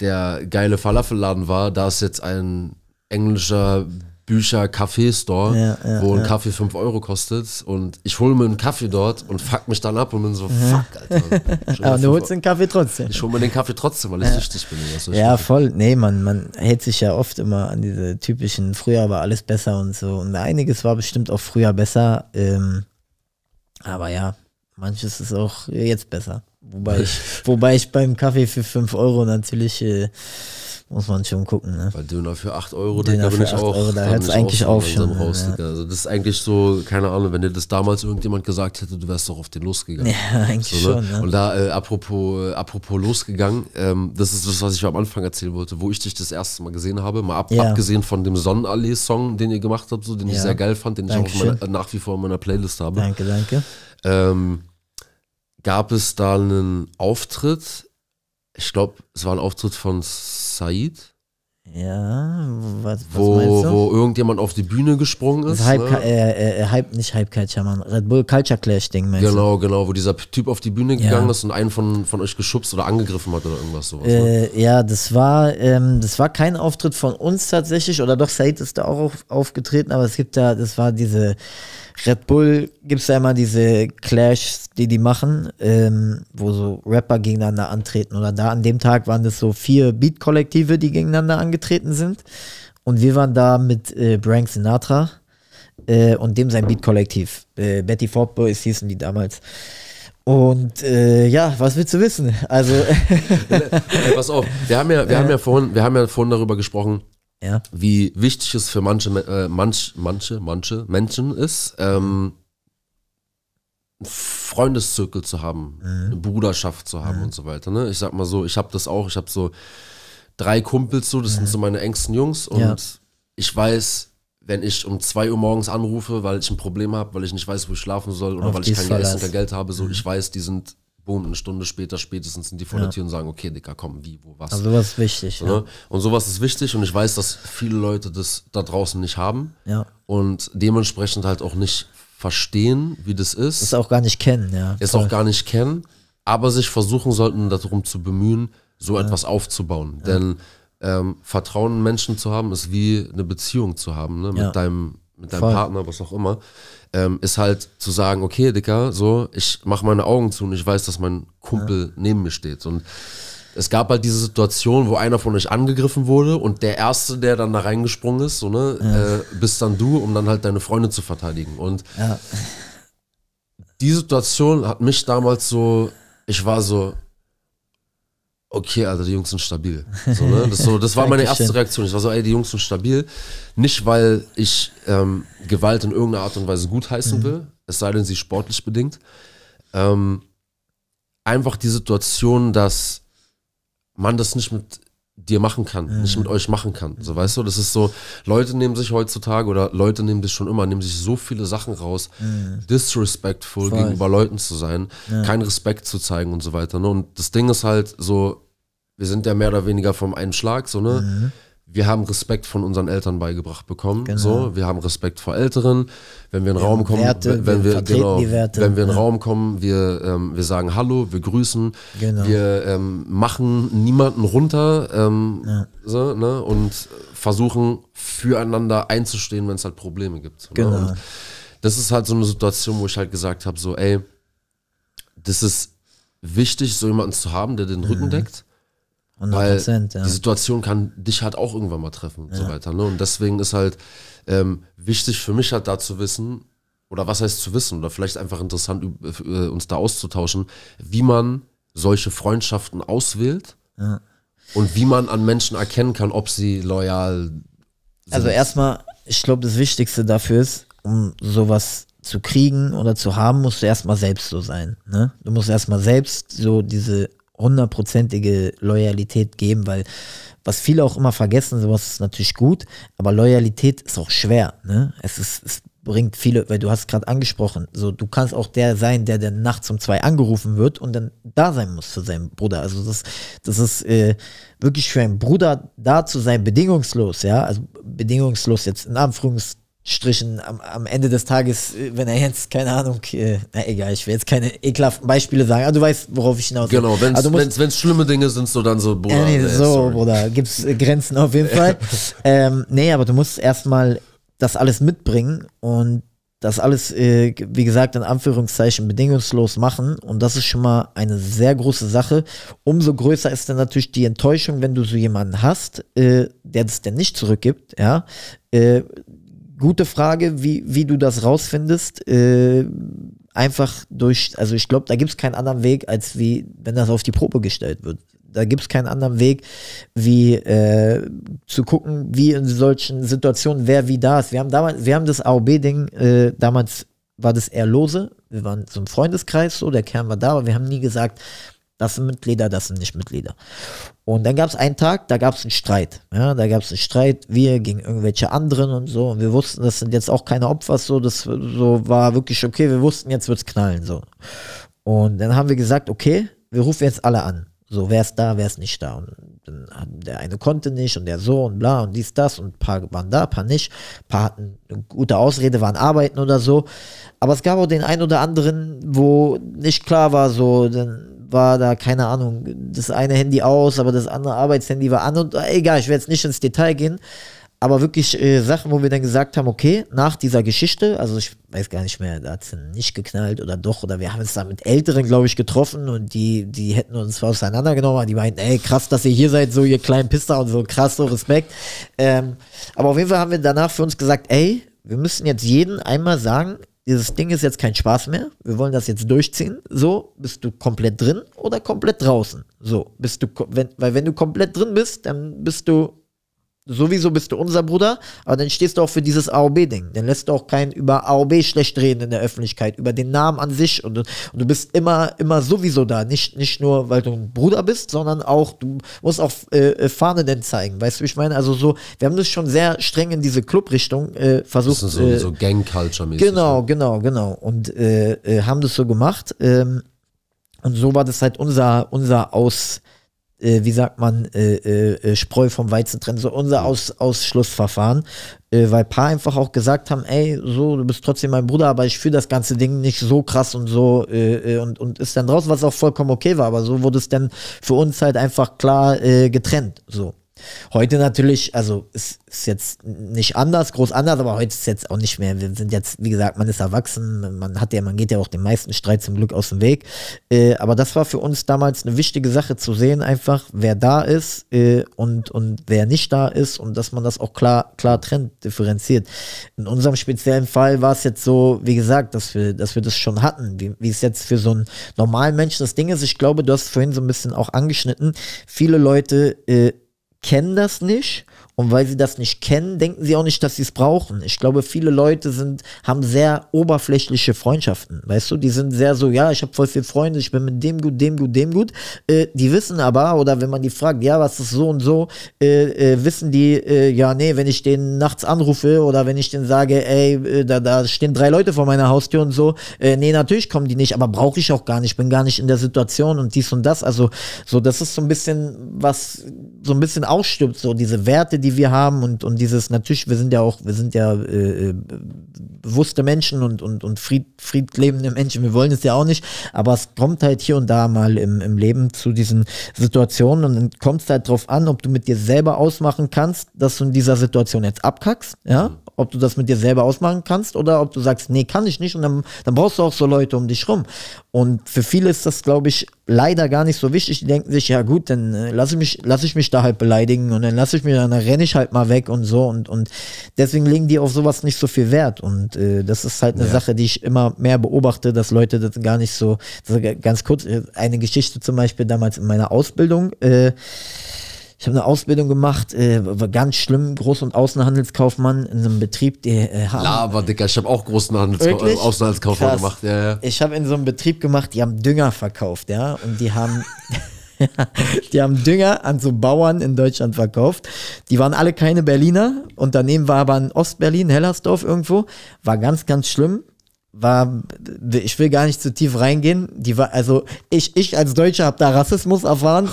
der geile Falafelladen war, da ist jetzt ein englischer Bücher Kaffee-Store, ja, ja, wo ein ja. Kaffee 5 Euro kostet und ich hole mir einen Kaffee dort und fuck mich dann ab und bin so, fuck, Alter. Aber du holst den Kaffee trotzdem. Ich hole mir den Kaffee trotzdem, weil ich süchtig bin. Also ja, bin voll. Nee, man, man hält sich ja oft immer an diese typischen, früher war alles besser und so. Und einiges war bestimmt auch früher besser. Ähm, aber ja, manches ist auch jetzt besser. Wobei ich, wobei ich beim Kaffee für 5 Euro natürlich äh, muss man schon gucken. Ne? Weil Döner für 8 Euro, Döner Digga, bin ich auch. Euro, da hört es eigentlich auf schon. ja. Also das ist eigentlich so, keine Ahnung, wenn dir das damals irgendjemand gesagt hätte, du wärst doch auf den losgegangen. Ja, eigentlich so, ne? schon. Ne? Und da, äh, apropos, äh, apropos losgegangen, ähm, das ist das, was ich am Anfang erzählen wollte, wo ich dich das erste Mal gesehen habe, mal ab, ja. abgesehen von dem Sonnenallee-Song, den ihr gemacht habt, so, den ja. ich sehr geil fand, den Dankeschön. ich auch meiner, äh, nach wie vor in meiner Playlist habe. Danke, danke. Ähm, gab es da einen Auftritt ich glaube, es war ein Auftritt von Said. Ja, was, wo, meinst du? Wo irgendjemand auf die Bühne gesprungen ist. Das Hype, ne? Äh, äh, äh, Hype, nicht Hype Culture, Mann. Red Bull Culture Clash Ding, meinst Genau, du? genau, wo dieser Typ auf die Bühne gegangen ja. ist und einen von, von euch geschubst oder angegriffen hat oder irgendwas sowas. Ne? Äh, ne? Ja, das war, ähm, das war kein Auftritt von uns tatsächlich oder doch, Said ist da auch auf, aufgetreten, aber es gibt da, das war diese Red Bull gibt es ja immer diese Clashs, die die machen, ähm, wo so Rapper gegeneinander antreten. Oder da an dem Tag waren das so vier Beat-Kollektive, die gegeneinander angetreten sind. Und wir waren da mit äh, Brank Sinatra äh, und dem sein Beat-Kollektiv. Äh, Betty Ford Boys hießen die damals. Und äh, ja, was willst du wissen? Also. hey, äh, pass auf, wir haben ja, wir haben äh. ja vorhin, wir haben ja vorhin darüber gesprochen, ja. wie wichtig es für manche, äh, manch, manche, manche Menschen ist, ähm, einen Freundeszirkel zu haben, mhm. eine Bruderschaft zu haben mhm. und so weiter. Ne? Ich sag mal so, ich habe das auch, ich habe so drei Kumpels so, das mhm. sind so meine engsten Jungs und ja. ich weiß, wenn ich um 2 Uhr morgens anrufe, weil ich ein Problem habe, weil ich nicht weiß, wo ich schlafen soll oder Auf weil ich kein, Geld, kein Geld habe, so mhm. ich weiß, die sind boom, eine Stunde später spätestens sind die vor ja. der Tür und sagen, okay, Dicker, komm, wie, wo, was. Also sowas ist wichtig. Ne? Ja. Und sowas ist wichtig und ich weiß, dass viele Leute das da draußen nicht haben ja. und dementsprechend halt auch nicht verstehen, wie das ist. Ist auch gar nicht kennen, ja. Ist auch gar nicht kennen, aber sich versuchen sollten, darum zu bemühen, so etwas aufzubauen. Denn ähm, Vertrauen in Menschen zu haben, ist wie eine Beziehung zu haben ne? mit deinem mit deinem Voll. Partner, was auch immer, ähm, ist halt zu sagen, okay, Dicker, so, ich mache meine Augen zu und ich weiß, dass mein Kumpel ja. neben mir steht. Und es gab halt diese Situation, wo einer von euch angegriffen wurde und der Erste, der dann da reingesprungen ist, so, ne, ja. äh, bist dann du, um dann halt deine Freunde zu verteidigen. Und ja. die Situation hat mich damals so, ich war so, okay, also die Jungs sind stabil. So, ne? das, so, das, war meine erste Reaktion. Ich war so, ey, die Jungs sind stabil. Nicht, weil ich ähm, Gewalt in irgendeiner Art und Weise gutheißen mhm. will, es sei denn, sie sportlich bedingt. Ähm, einfach die Situation, dass man das nicht mit dir machen kann, mhm. nicht mit euch machen kann. So weißt du, das ist so, Leute nehmen sich heutzutage oder Leute nehmen sich schon immer, nehmen sich so viele Sachen raus, mhm. disrespectful Voll. gegenüber Leuten zu sein, ja. Ah. keinen Respekt zu zeigen und so weiter. Ne? Und das Ding ist halt so, wir sind ja mehr oder weniger vom einen Schlag, so ne. Mhm wir haben Respekt von unseren Eltern beigebracht bekommen. Genau. So, wir haben Respekt vor Älteren. Wenn wir in den Raum kommen, Werte, wenn wir, wir genau, wenn wir in ja. Raum kommen, wir ähm, wir sagen Hallo, wir grüßen, genau. wir ähm, machen niemanden runter ähm, ja. so, ne? und versuchen füreinander einzustehen, wenn es halt Probleme gibt. Ne? Genau. Ne? Und das ist halt so eine Situation, wo ich halt gesagt habe, so ey, das ist wichtig, so jemanden zu haben, der den Rücken mhm. deckt 100%, Weil ja. die Situation kann dich halt auch irgendwann mal treffen und ja. so weiter. Ne? Und deswegen ist halt ähm, wichtig für mich halt da zu wissen, oder was heißt zu wissen, oder vielleicht einfach interessant, äh, äh, uns da auszutauschen, wie man solche Freundschaften auswählt ja. und wie man an Menschen erkennen kann, ob sie loyal sind. Also erstmal, ich glaube, das Wichtigste dafür ist, um sowas zu kriegen oder zu haben, musst du erstmal selbst so sein. Ne? Du musst erstmal selbst so diese hundertprozentige Loyalität geben, weil was viele auch immer vergessen, sowas ist natürlich gut, aber Loyalität ist auch schwer. Ne? Es, ist, es bringt viele, weil du hast gerade angesprochen, so du kannst auch der sein, der dann nachts um zwei angerufen wird und dann da sein muss für seinen Bruder. Also das, das ist äh, wirklich für einen Bruder da zu sein, bedingungslos, ja, also bedingungslos jetzt in Anführungszeichen Strichen am, am, Ende des Tages, äh, wenn er jetzt, keine Ahnung, äh, na egal, ich will jetzt keine ekelhaften Beispiele sagen, aber du weißt, worauf ich hinaus will. Genau, wenn es also wenn's, schlimme Dinge sind, so dann so, Bruder. Äh, nee, ey, so, sorry. Bruder, gibt's äh, Grenzen auf jeden Fall. ähm, nee, aber du musst erstmal das alles mitbringen und das alles, äh, wie gesagt, in Anführungszeichen bedingungslos machen. Und das ist schon mal eine sehr große Sache. Umso größer ist dann natürlich die Enttäuschung, wenn du so jemanden hast, äh, der das denn nicht zurückgibt, ja. Äh, gute Frage, wie, wie du das rausfindest. Äh, einfach durch, also ich glaube, da gibt es keinen anderen Weg, als wie, wenn das auf die Probe gestellt wird. Da gibt es keinen anderen Weg, wie äh, zu gucken, wie in solchen Situationen, wer wie da ist. Wir haben damals, wir haben das AOB-Ding, äh, damals war das eher lose. Wir waren so im Freundeskreis, so, der Kern war da, aber wir haben nie gesagt, das sind Mitglieder, das sind nicht Mitglieder. Und dann gab es einen Tag, da gab es einen Streit. Ja, da gab es einen Streit, wir gegen irgendwelche anderen und so. Und wir wussten, das sind jetzt auch keine Opfer, so, das so war wirklich okay, wir wussten, jetzt wird es knallen. so. Und dann haben wir gesagt, okay, wir rufen jetzt alle an. So, wer ist da, wer ist nicht da? Und dann hat, der eine konnte nicht und der so und bla und dies, das und ein paar waren da, ein paar nicht. Ein paar hatten eine gute Ausrede, waren arbeiten oder so. Aber es gab auch den einen oder anderen, wo nicht klar war, so, dann war da, keine Ahnung, das eine Handy aus, aber das andere Arbeitshandy war an und äh, egal, ich werde jetzt nicht ins Detail gehen. Aber wirklich äh, Sachen, wo wir dann gesagt haben, okay, nach dieser Geschichte, also ich weiß gar nicht mehr, da hat es nicht geknallt oder doch, oder wir haben uns da mit Älteren, glaube ich, getroffen und die, die hätten uns zwar auseinandergenommen, aber die meinten, ey, krass, dass ihr hier seid, so ihr kleinen Pister und so, krass, so Respekt. Ähm, aber auf jeden Fall haben wir danach für uns gesagt, ey, wir müssen jetzt jeden einmal sagen, dieses Ding ist jetzt kein Spaß mehr, wir wollen das jetzt durchziehen, so bist du komplett drin oder komplett draußen. So, bist du, wenn, weil wenn du komplett drin bist, dann bist du sowieso bist du unser Bruder, aber dann stehst du auch für dieses AOB-Ding. Dann lässt du auch keinen über AOB schlecht reden in der Öffentlichkeit, über den Namen an sich und, und du bist immer, immer sowieso da. Nicht, nicht nur, weil du ein Bruder bist, sondern auch, du musst auch äh, äh Fahne denn zeigen. Weißt du, ich meine, also so, wir haben das schon sehr streng in diese Club-Richtung äh, versucht. Das ist so, äh, so Gang-Culture-mäßig. Genau, ne? genau, genau. Und äh, äh haben das so gemacht. Ähm, und so war das halt unser, unser Aus, äh, wie sagt man, äh, äh, äh, Spreu vom Weizen trennen, so unser Aus Ausschlussverfahren, äh, weil ein paar einfach auch gesagt haben, ey, so, du bist trotzdem mein Bruder, aber ich fühle das ganze Ding nicht so krass und so äh, äh, und, und ist dann draus, was auch vollkommen okay war, aber so wurde es dann für uns halt einfach klar äh, getrennt, so. Heute natürlich, also ist, ist jetzt nicht anders, groß anders, aber heute ist es jetzt auch nicht mehr. Wir sind jetzt, wie gesagt, man ist erwachsen, man hat ja, man geht ja auch den meisten Streit zum Glück aus dem Weg. Äh, aber das war für uns damals eine wichtige Sache zu sehen, einfach wer da ist äh, und, und wer nicht da ist und dass man das auch klar, klar trennt, differenziert. In unserem speziellen Fall war es jetzt so, wie gesagt, dass wir, dass wir das schon hatten, wie, wie es jetzt für so einen normalen Menschen das Ding ist. Ich glaube, du hast vorhin so ein bisschen auch angeschnitten, viele Leute äh, kennen das nicht und weil sie das nicht kennen, denken sie auch nicht, dass sie es brauchen. Ich glaube, viele Leute sind, haben sehr oberflächliche Freundschaften. Weißt du, die sind sehr so, ja, ich habe voll viele Freunde, ich bin mit dem gut, dem gut, dem gut. Äh, die wissen aber, oder wenn man die fragt, ja, was ist so und so, äh, äh, wissen die, äh, ja, nee, wenn ich den nachts anrufe oder wenn ich den sage, ey, äh, da, da stehen drei Leute vor meiner Haustür und so, äh, nee, natürlich kommen die nicht, aber brauche ich auch gar nicht, bin gar nicht in der Situation und dies und das. Also, so, das ist so ein bisschen, was so ein bisschen ausstirbt, so diese Werte, die die wir haben und, und dieses, natürlich, wir sind ja auch, wir sind ja äh, äh, bewusste Menschen und, und, und fried, friedlebende Menschen, wir wollen es ja auch nicht, aber es kommt halt hier und da mal im, im Leben zu diesen Situationen und dann kommt es halt drauf an, ob du mit dir selber ausmachen kannst, dass du in dieser Situation jetzt abkackst, ja, mhm. ob du das mit dir selber ausmachen kannst oder ob du sagst, nee, kann ich nicht und dann, dann brauchst du auch so Leute um dich rum. Und für viele ist das, glaube ich, leider gar nicht so wichtig. Die denken sich, ja gut, dann äh, lasse ich mich, lass ich mich da halt beleidigen und dann lasse ich mir dann rennen renne ich halt mal weg und so. Und, und deswegen legen die auf sowas nicht so viel Wert. Und äh, das ist halt eine ja. Sache, die ich immer mehr beobachte, dass Leute das gar nicht so, also ganz kurz, äh, eine Geschichte zum Beispiel damals in meiner Ausbildung. Äh, ich habe eine Ausbildung gemacht, äh, war ganz schlimm, Groß- und Außenhandelskaufmann in einem Betrieb, die äh, haben. Lava, Dicker, ich habe auch Großen Handelska äh, Außenhandelskaufmann Krass. gemacht. Ja, ja. Ich habe in so einem Betrieb gemacht, die haben Dünger verkauft, ja, und die haben. die haben Dünger an so Bauern in Deutschland verkauft. Die waren alle keine Berliner. Unternehmen war aber in Ostberlin, Hellersdorf irgendwo. War ganz, ganz schlimm war, ich will gar nicht zu tief reingehen. Die war, also ich, ich als Deutscher habe da Rassismus erfahren.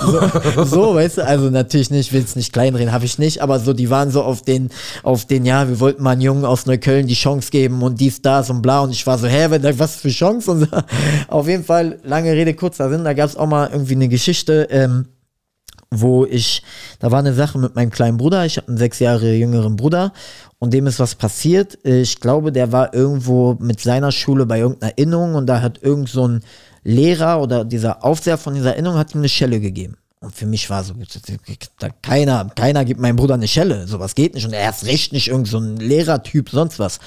So, so, weißt du, also natürlich nicht, will es nicht kleinreden, habe ich nicht, aber so, die waren so auf den, auf den, ja, wir wollten mal einen Jungen aus Neukölln die Chance geben und dies, das und bla. Und ich war so, hä, was für Chance? Und so. auf jeden Fall, lange Rede, kurzer Sinn, da gab es auch mal irgendwie eine Geschichte, ähm, wo ich, da war eine Sache mit meinem kleinen Bruder, ich habe einen sechs Jahre jüngeren Bruder und dem ist was passiert. Ich glaube, der war irgendwo mit seiner Schule bei irgendeiner Innung und da hat irgend so ein Lehrer oder dieser Aufseher von dieser Innung hat ihm eine Schelle gegeben. Und für mich war so, keiner, keiner gibt meinem Bruder eine Schelle, sowas geht nicht und er ist recht nicht irgend so ein Lehrertyp, sonst was.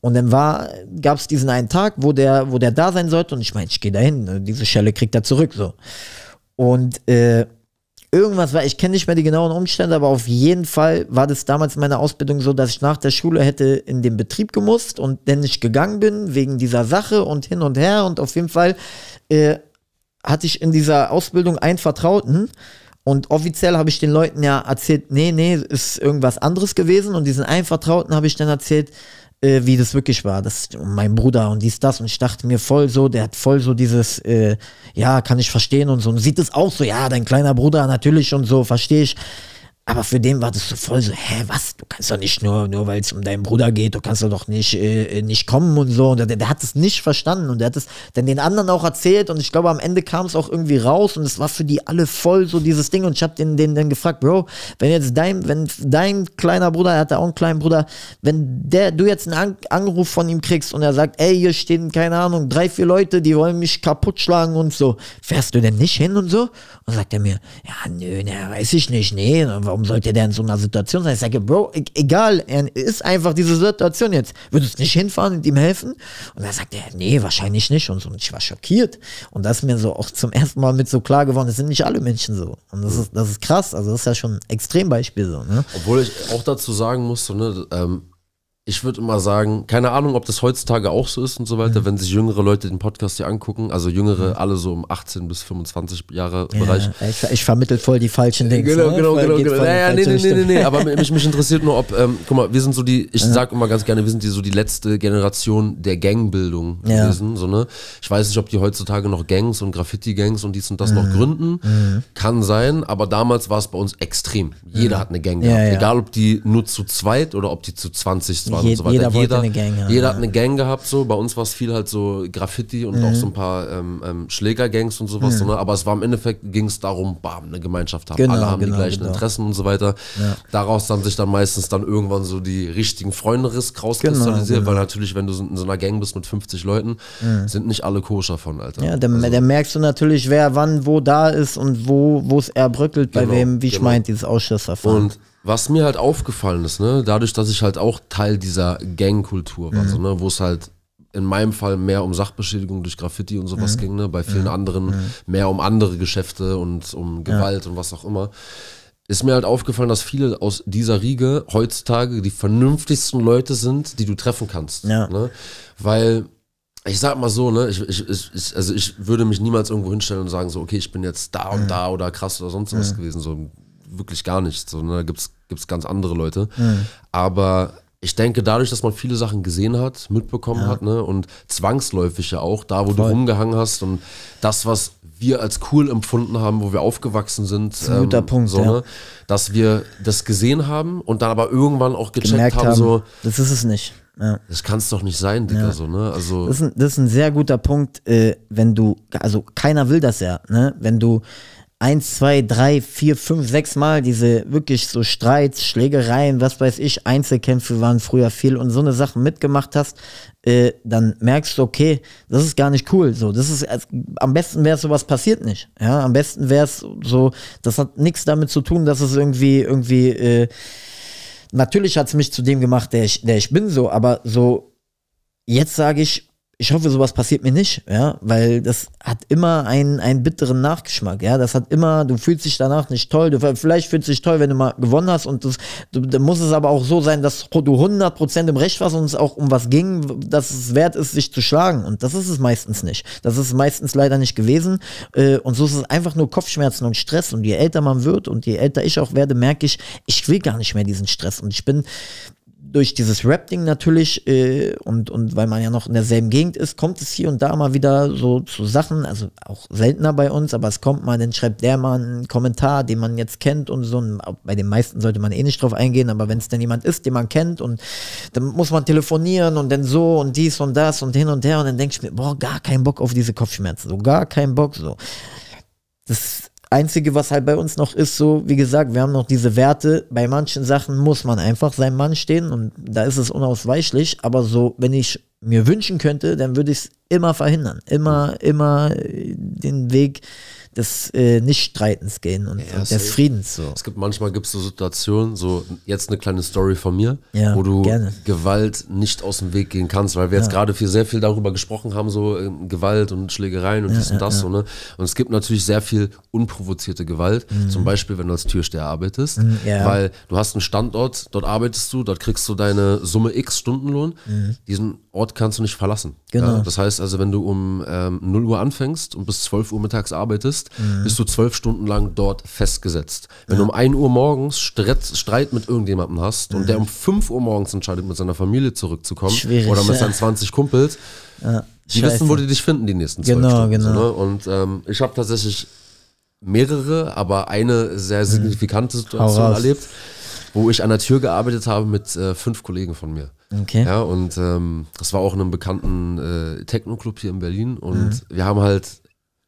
Und dann war, gab es diesen einen Tag, wo der, wo der da sein sollte und ich meine, ich gehe dahin, diese Schelle kriegt er zurück so. Und äh, irgendwas war, ich kenne nicht mehr die genauen Umstände, aber auf jeden Fall war das damals in meiner Ausbildung so, dass ich nach der Schule hätte in den Betrieb gemusst und denn nicht gegangen bin wegen dieser Sache und hin und her und auf jeden Fall äh, hatte ich in dieser Ausbildung einen Vertrauten und offiziell habe ich den Leuten ja erzählt, nee, nee, ist irgendwas anderes gewesen und diesen einen Vertrauten habe ich dann erzählt, äh, wie das wirklich war. Das, mein Bruder und dies, das. Und ich dachte mir voll so, der hat voll so dieses, äh, ja, kann ich verstehen und so. Und sieht es auch so, ja, dein kleiner Bruder natürlich und so, verstehe ich. Aber für den war das so voll so, hä, was? Du kannst doch nicht nur, nur weil es um deinen Bruder geht, du kannst doch nicht, äh, äh, nicht kommen und so. Und der, der hat es nicht verstanden und der hat es dann den anderen auch erzählt und ich glaube, am Ende kam es auch irgendwie raus und es war für die alle voll so dieses Ding. Und ich habe den, den dann gefragt, Bro, wenn jetzt dein, wenn dein kleiner Bruder, er hat ja auch einen kleinen Bruder, wenn der, du jetzt einen An Anruf von ihm kriegst und er sagt, ey, hier stehen, keine Ahnung, drei, vier Leute, die wollen mich kaputt schlagen und so, fährst du denn nicht hin und so? Und sagt er mir, ja, nö, na, ne, weiß ich nicht, nee, und warum sollte der in so einer Situation sein? Ich sage, Bro, e-, egal, er ist einfach diese Situation jetzt. Würdest du nicht hinfahren und ihm helfen? Und er sagt, nee, wahrscheinlich nicht. Und so, und ich war schockiert. Und das ist mir so auch zum ersten Mal mit so klar geworden, es sind nicht alle Menschen so. Und das ist, das ist krass. Also das ist ja schon ein Extrembeispiel so. Ne? Obwohl ich auch dazu sagen musste, ne, ähm, ich würde immer sagen, keine Ahnung, ob das heutzutage auch so ist und so weiter, ja. Mhm. wenn sich jüngere Leute den Podcast hier angucken, also jüngere, ja. Mhm. alle so um 18 bis 25 Jahre Bereich. ich, ich vermittel voll die falschen Dinge. Genau, ne? genau, genau. genau. Naja, nee, nee, nee, nee, nee, aber mich, mich interessiert nur, ob, ähm, guck mal, wir sind so die, ich sag immer ganz gerne, wir sind die, so die letzte Generation der Gangbildung gewesen, so, ne? Ich weiß nicht, ob die heutzutage noch Gangs und Graffiti-Gangs und dies und das mhm. noch gründen. Mhm. Kann sein, aber damals war es bei uns extrem. Jeder mhm. hat eine Gang gehabt. Egal, ob die nur zu zweit oder ob die zu 20 sind waren Je und so weiter. Jeder, jeder, eine Gang haben, jeder hat eine Gang gehabt, so. Bei uns war es viel halt so Graffiti und mhm. auch so ein paar ähm, ähm, Schlägergangs und sowas. Mhm. So, ne? Aber es war im Endeffekt, ging es darum, bam, eine Gemeinschaft haben. Genau, Alle haben genau, die gleichen genau. Interessen und so weiter. Ja. Daraus haben sich dann meistens dann irgendwann so die richtigen Freunde rauskristallisiert, genau, weil genau. natürlich, wenn du in so einer Gang bist mit 50 Leuten, mhm. sind nicht alle koscher von, Alter. Ja, dann, also, merkst du natürlich, wer wann wo da ist und wo es erbröckelt, bei genau, wem, wie ich meint, dieses Ausschlussverfahren. Und was mir halt aufgefallen ist, ne, dadurch, dass ich halt auch Teil dieser Gangkultur war, mhm. so, ne, wo es halt in meinem Fall mehr um Sachbeschädigung durch Graffiti und sowas mhm. ging, ne, bei vielen mhm. anderen mehr um andere Geschäfte und um Gewalt ja. und was auch immer. Ist mir halt aufgefallen, dass viele aus dieser Riege heutzutage die vernünftigsten Leute sind, die du treffen kannst. Ja. Ne? Weil ich sag mal so, ne, ich, ich, ich, also ich würde mich niemals irgendwo hinstellen und sagen so, okay, ich bin jetzt da und mhm. da oder krass oder sonst mhm. was gewesen. So wirklich gar nicht. So, ne? Da gibt es ganz andere Leute. Mhm. Aber ich denke, dadurch, dass man viele Sachen gesehen hat, mitbekommen ja. hat, ne, und zwangsläufig ja auch, da wo Voll. du rumgehangen hast und das, was wir als cool empfunden haben, wo wir aufgewachsen sind, das ist ein ähm, guter Punkt, so, ja. ne, dass wir das gesehen haben und dann aber irgendwann auch gecheckt haben, haben, so, das ist es nicht. Ja. Das kann es doch nicht sein, Digga, so, ne, also. Das ist ein, das ist ein sehr guter Punkt, äh, wenn du, also keiner will das ja, ne, wenn du, 1, 2, 3, 4, 5, 6 Mal diese wirklich so Streits, Schlägereien, was weiß ich, Einzelkämpfe waren früher viel und so eine Sachen mitgemacht hast, äh, dann merkst du, okay, das ist gar nicht cool. So, das ist also, am besten wäre sowas passiert nicht. Ja, am besten wäre es so, das hat nichts damit zu tun, dass es irgendwie irgendwie äh, natürlich hat es mich zu dem gemacht, der ich, der ich bin so, aber so jetzt sage ich ich hoffe, sowas passiert mir nicht, ja, weil das hat immer einen, einen bitteren Nachgeschmack, ja, das hat immer, du fühlst dich danach nicht toll, du, vielleicht fühlst du dich toll, wenn du mal gewonnen hast und das, du, dann muss es aber auch so sein, dass du 100% im Recht warst und es auch um was ging, dass es wert ist, sich zu schlagen und das ist es meistens nicht, das ist meistens leider nicht gewesen äh, und so ist es einfach nur Kopfschmerzen und Stress und je älter man wird und je älter ich auch werde, merke ich, ich will gar nicht mehr diesen Stress und ich bin durch dieses Rap-Ding natürlich äh, und, und weil man ja noch in derselben Gegend ist, kommt es hier und da mal wieder so zu Sachen, also auch seltener bei uns, aber es kommt mal, dann schreibt der mal einen Kommentar, den man jetzt kennt und so. Und bei den meisten sollte man eh nicht drauf eingehen, aber wenn es denn jemand ist, den man kennt und dann muss man telefonieren und dann so und dies und das und hin und her und dann denke ich mir, boah, gar keinen Bock auf diese Kopfschmerzen, so gar keinen Bock so. Das Einzige, was halt bei uns noch ist, so, wie gesagt, wir haben noch diese Werte. Bei manchen Sachen muss man einfach seinem Mann stehen und da ist es unausweichlich. Aber so, wenn ich mir wünschen könnte, dann würde ich es immer verhindern. Immer, mhm. immer äh, den Weg des äh, Nichtstreitens gehen und, ja, und des Friedens. So. Es gibt manchmal gibt so Situationen, so jetzt eine kleine Story von mir, ja, wo du gerne. Gewalt nicht aus dem Weg gehen kannst, weil wir ja. jetzt gerade viel, sehr viel darüber gesprochen haben, so ähm, Gewalt und Schlägereien und dies und das. So, ne? Und es gibt natürlich sehr viel unprovozierte Gewalt, mhm. zum Beispiel, wenn du als Türsteher arbeitest, mhm, weil du hast einen Standort, dort arbeitest du, dort kriegst du deine Summe X Stundenlohn, mhm. diesen Ort kannst du nicht verlassen. Genau. Ja, das heißt also, wenn du um ähm, 0 Uhr anfängst und bis 12 Uhr mittags arbeitest, mhm. bist du zwölf Stunden lang dort festgesetzt. Wenn ja. du um 1 Uhr morgens Streit, Streit mit irgendjemandem hast mhm. und der mhm. um 5 Uhr morgens entscheidet, mit seiner Familie zurückzukommen Schwierig, oder mit seinen 20 Kumpels, ja. die wissen, wo die dich finden die nächsten zwölf genau, Stunden. Genau. So, ne? Und ähm, ich habe tatsächlich mehrere, aber eine sehr mhm. signifikante Situation erlebt wo ich an der Tür gearbeitet habe mit äh, fünf Kollegen von mir. Okay. Ja, und ähm, das war auch in einem bekannten äh, Techno-Club hier in Berlin. Und mhm. wir haben halt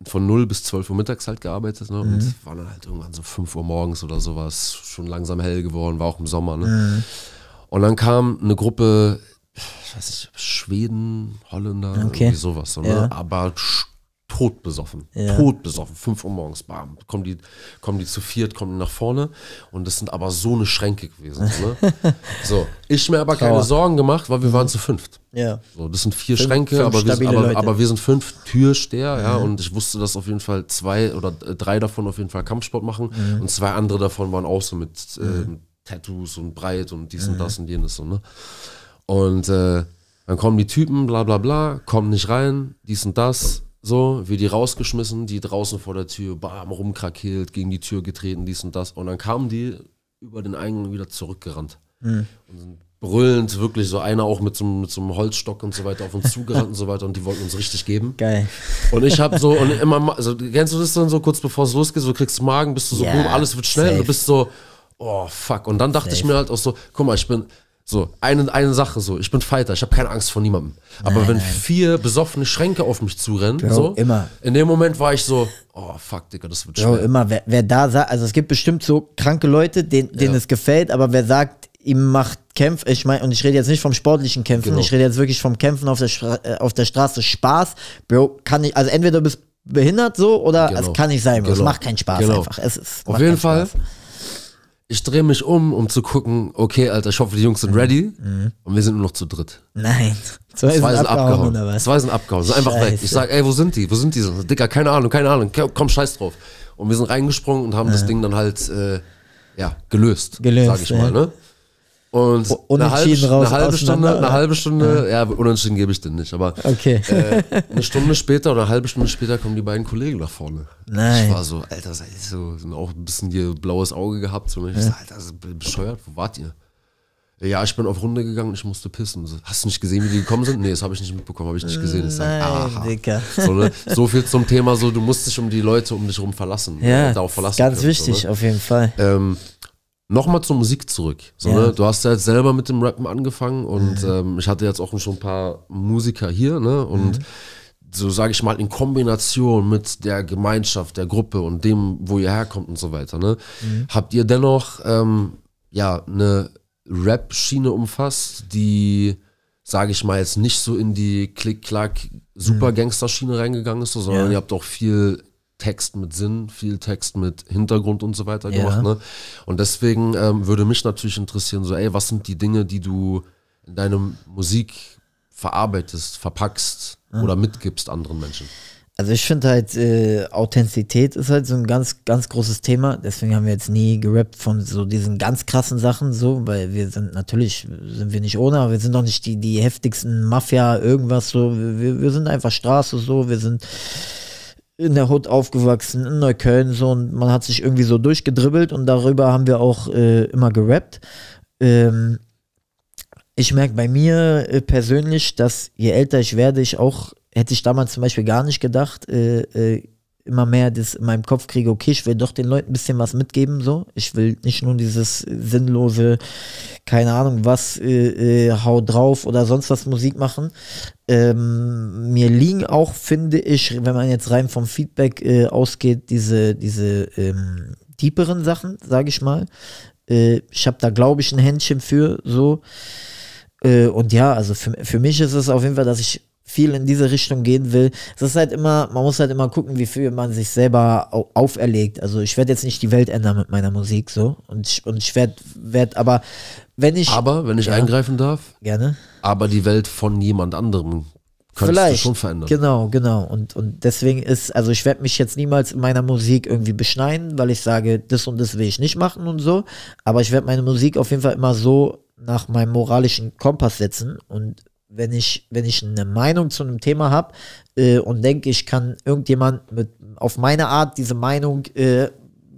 von 0 bis 12 Uhr mittags halt gearbeitet ne? und mhm. waren dann halt irgendwann so 5 Uhr morgens oder sowas, schon langsam hell geworden, war auch im Sommer. Ne? Mhm. Und dann kam eine Gruppe, ich weiß nicht, Schweden, Holländer, okay. irgendwie sowas, so, ne? ja. aber todbesoffen. Ja. Todbesoffen. 5 Uhr morgens, bam. Kommen die, kommen die zu viert, kommen die nach vorne. Und das sind aber so eine Schränke gewesen. So, ne? so ich mir aber Trauer. keine Sorgen gemacht, weil wir waren zu fünft. Ja. So, das sind vier fünf, Schränke, fünf aber, wir sind, aber, aber, wir sind fünf Türsteher, mhm. ja. Und ich wusste, dass auf jeden Fall zwei oder drei davon auf jeden Fall Kampfsport machen. Mhm. Und zwei andere davon waren auch so mit, äh, mhm. Tattoos und breit und dies und mhm. das und jenes. So, ne? Und äh, dann kommen die Typen, bla bla bla, kommen nicht rein, dies und das. So, wir die rausgeschmissen, die draußen vor der Tür, bam, rumkrakeelt, gegen die Tür getreten, dies und das. Und dann kamen die über den Eingang wieder zurückgerannt. Mhm. Und sind brüllend, wirklich so einer auch mit so, mit so einem Holzstock und so weiter auf uns zugerannt und so weiter und die wollten uns richtig geben. Geil. Und ich habe so, und immer, also kennst du das dann so kurz bevor es losgeht, so kriegst du Magen, bist du so, yeah, boom, alles wird schnell, safe. du bist so, oh fuck. Und dann dachte safe. ich mir halt auch so, guck mal, ich bin, so, eine, eine Sache so, ich bin Fighter, ich habe keine Angst vor niemandem. Aber nein, wenn nein. vier besoffene Schränke auf mich zurennen, Bro, so, immer. in dem Moment war ich so, oh fuck, Digga, das wird schwer. Bro, immer, wer, wer da sagt, also es gibt bestimmt so kranke Leute, denen, denen ja. es gefällt, aber wer sagt, ihm macht Kämpf, ich meine, und ich rede jetzt nicht vom sportlichen Kämpfen, genau. ich rede jetzt wirklich vom Kämpfen auf der, äh, auf der Straße Spaß, Bro, kann ich, also entweder du bist behindert so oder genau. es kann nicht sein, genau. es macht keinen Spaß genau. einfach. Es, es auf jeden Fall. Spaß ich drehe mich um, um zu gucken, okay, Alter, ich hoffe, die Jungs sind mhm. ready. Mhm. Und wir sind nur noch zu dritt. Nein. Zwei, sind, sind abgehauen. oder was? Zwei sind abgehauen, sind einfach weg. Ich sage, ey, wo sind die? Wo sind die? Dicker, keine Ahnung, keine Ahnung. Komm, scheiß drauf. Und wir sind reingesprungen und haben ja. das Ding dann halt, äh, ja, gelöst. Gelöst. Sag ich ja. mal, ne? Und eine halbe, raus, eine halbe Stunde, eine halbe Stunde, ja, ja unentschieden gebe ich den nicht, aber okay. äh, eine Stunde später oder eine halbe Stunde später kommen die beiden Kollegen nach vorne. Nein. Ich war so, Alter, seid ihr so, sind auch ein bisschen hier blaues Auge gehabt. So, und ne? ich ja. so, Alter, bescheuert, wo wart ihr? Ja, ich bin auf Runde gegangen ich musste pissen. So, hast du nicht gesehen, wie die gekommen sind? Nee, das habe ich nicht mitbekommen, habe ich nicht gesehen. Ich sage, aha. Dicker. So, ne? so, viel zum Thema, so du musst dich um die Leute um dich herum verlassen. Ja, ne? darauf verlassen. Ganz können, wichtig, so, ne? auf jeden Fall. Ähm, nochmal zur Musik zurück. So, ne? ja. ne? Du hast ja jetzt selber mit dem Rappen angefangen und mhm. ähm, ich hatte jetzt auch schon ein paar Musiker hier, ne? Und mhm. so sage ich mal in Kombination mit der Gemeinschaft, der Gruppe und dem, wo ihr herkommt und so weiter, ne? Mhm. Habt ihr dennoch ähm, ja eine Rap-Schiene umfasst, die sage ich mal jetzt nicht so in die Klick-Klack-Super-Gangster-Schiene reingegangen ist, sondern ja. ihr habt auch viel Text mit Sinn, viel Text mit Hintergrund und so weiter ja. gemacht. Ne? Und deswegen ähm, würde mich natürlich interessieren, so, ey, was sind die Dinge, die du in deiner Musik verarbeitest, verpackst mhm. oder mitgibst anderen Menschen? Also ich finde halt, äh, Authentizität ist halt so ein ganz, ganz großes Thema. Deswegen haben wir jetzt nie gerappt von so diesen ganz krassen Sachen, so, weil wir sind natürlich, sind wir nicht ohne, aber wir sind doch nicht die, die heftigsten Mafia, irgendwas so. Wir, wir sind einfach Straße so, wir sind in der Hut aufgewachsen, in Neukölln, so und man hat sich irgendwie so durchgedribbelt und darüber haben wir auch äh, immer gerappt. Ähm, ich merke bei mir äh, persönlich, dass je älter ich werde, ich auch, hätte ich damals zum Beispiel gar nicht gedacht, äh, äh immer mehr das in meinem Kopf kriege, okay, ich will doch den Leuten ein bisschen was mitgeben, so. Ich will nicht nur dieses sinnlose, keine Ahnung was, äh, äh, hau drauf oder sonst was Musik machen. Ähm, mir liegen auch, finde ich, wenn man jetzt rein vom Feedback äh, ausgeht, diese, diese ähm, deeperen Sachen, sage ich mal. Äh, ich habe da, glaube ich, ein Händchen für, so. Äh, und ja, also für, für mich ist es auf jeden Fall, dass ich viel in diese Richtung gehen will. Es ist halt immer, man muss halt immer gucken, wie viel man sich selber auferlegt. Also ich werde jetzt nicht die Welt ändern mit meiner Musik so und ich, und ich werde, werd, aber wenn ich... Aber, wenn ich ja, eingreifen darf. Gerne. Aber die Welt von jemand anderem könnte Vielleicht. schon verändern. Genau, genau. Und, und deswegen ist, also ich werde mich jetzt niemals in meiner Musik irgendwie beschneiden, weil ich sage, das und das will ich nicht machen und so. Aber ich werde meine Musik auf jeden Fall immer so nach meinem moralischen Kompass setzen und wenn ich, wenn ich eine Meinung zu einem Thema habe äh, und denke, ich kann irgendjemand mit auf meine Art diese Meinung äh,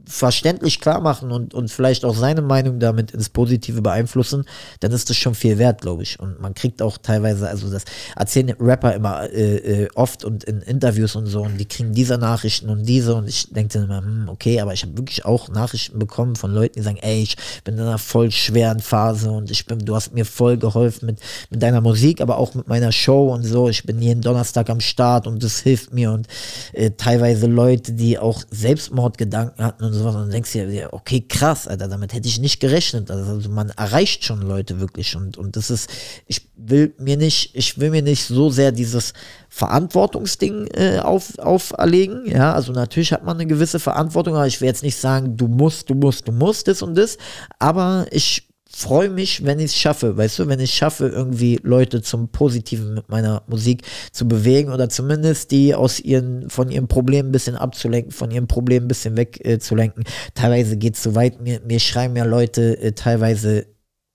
verständlich klar machen und, und vielleicht auch seine Meinung damit ins Positive beeinflussen, dann ist das schon viel wert, glaube ich. Und man kriegt auch teilweise, also das erzählen Rapper immer äh, äh, oft und in Interviews und so, und die kriegen diese Nachrichten und diese und ich denke dann immer, hm, okay, aber ich habe wirklich auch Nachrichten bekommen von Leuten, die sagen, ey, ich bin in einer voll schweren Phase und ich bin, du hast mir voll geholfen mit, mit deiner Musik, aber auch mit meiner Show und so. Ich bin jeden Donnerstag am Start und das hilft mir und äh, teilweise Leute, die auch Selbstmordgedanken hatten und sowas und denkst dir, okay, krass, Alter, damit hätte ich nicht gerechnet. Also, also man erreicht schon Leute wirklich und, und das ist, ich will mir nicht, ich will mir nicht so sehr dieses Verantwortungsding äh, auf, auferlegen. Ja, also natürlich hat man eine gewisse Verantwortung, aber ich will jetzt nicht sagen, du musst, du musst, du musst, das und das. Aber ich freue mich, wenn ich es schaffe, weißt du, wenn ich schaffe, irgendwie Leute zum Positiven mit meiner Musik zu bewegen oder zumindest die aus ihren, von ihren Problemen ein bisschen abzulenken, von ihren Problemen ein bisschen wegzulenken. Äh, teilweise geht es so weit, mir, mir schreiben ja Leute äh, teilweise,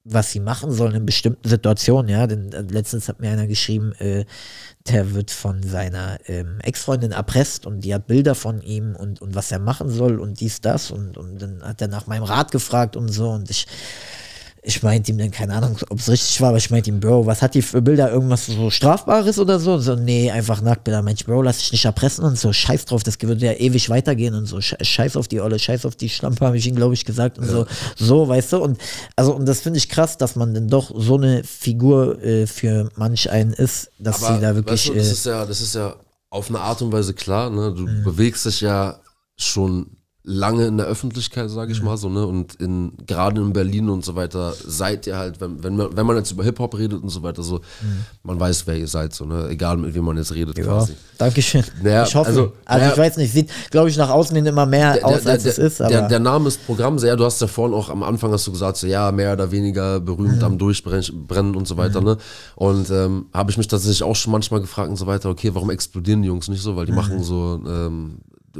was sie machen sollen in bestimmten Situationen, ja, denn äh, letztens hat mir einer geschrieben, äh, der wird von seiner ähm, Ex-Freundin erpresst und die hat Bilder von ihm und, und was er machen soll und dies, das und, und dann hat er nach meinem Rat gefragt und so und ich ich meinte ihm dann, keine Ahnung, ob es richtig war, aber ich meinte ihm, Bro, was hat die für Bilder, irgendwas so Strafbares oder so? Und so, nee, einfach Nacktbilder. Mensch, Bro, lass dich nicht erpressen und so, scheiß drauf, das würde ja ewig weitergehen und so, scheiß auf die Olle, scheiß auf die Schlampe, habe ich ihm, glaube ich, gesagt und ja. so, so, weißt du? Und also, und das finde ich krass, dass man dann doch so eine Figur äh, für manch einen ist, dass aber, sie da wirklich. Weißt du, das, äh, ist ja, das ist ja auf eine Art und Weise klar, ne? Du mhm. bewegst dich ja schon lange in der Öffentlichkeit, sage ich mal so, ne? Und in, gerade in Berlin und so weiter, seid ihr halt, wenn, wenn, man, wenn man jetzt über Hip-Hop redet und so weiter, so, mhm. man weiß, wer ihr seid, so, ne? Egal mit wem man jetzt redet ja. quasi. Dankeschön. Naja, ich hoffe. Also, also naja, ich weiß nicht, sieht, glaube ich, nach außen hin immer mehr der, aus, als der, es ist. Der, der, Name ist Programm, sehr, du hast ja vorhin auch am Anfang hast du gesagt, so ja, mehr oder weniger berühmt mhm. am Durchbrennen und so weiter, mhm. ne? Und ähm, habe ich mich tatsächlich auch schon manchmal gefragt und so weiter, okay, warum explodieren die Jungs nicht so? Weil die machen so ähm,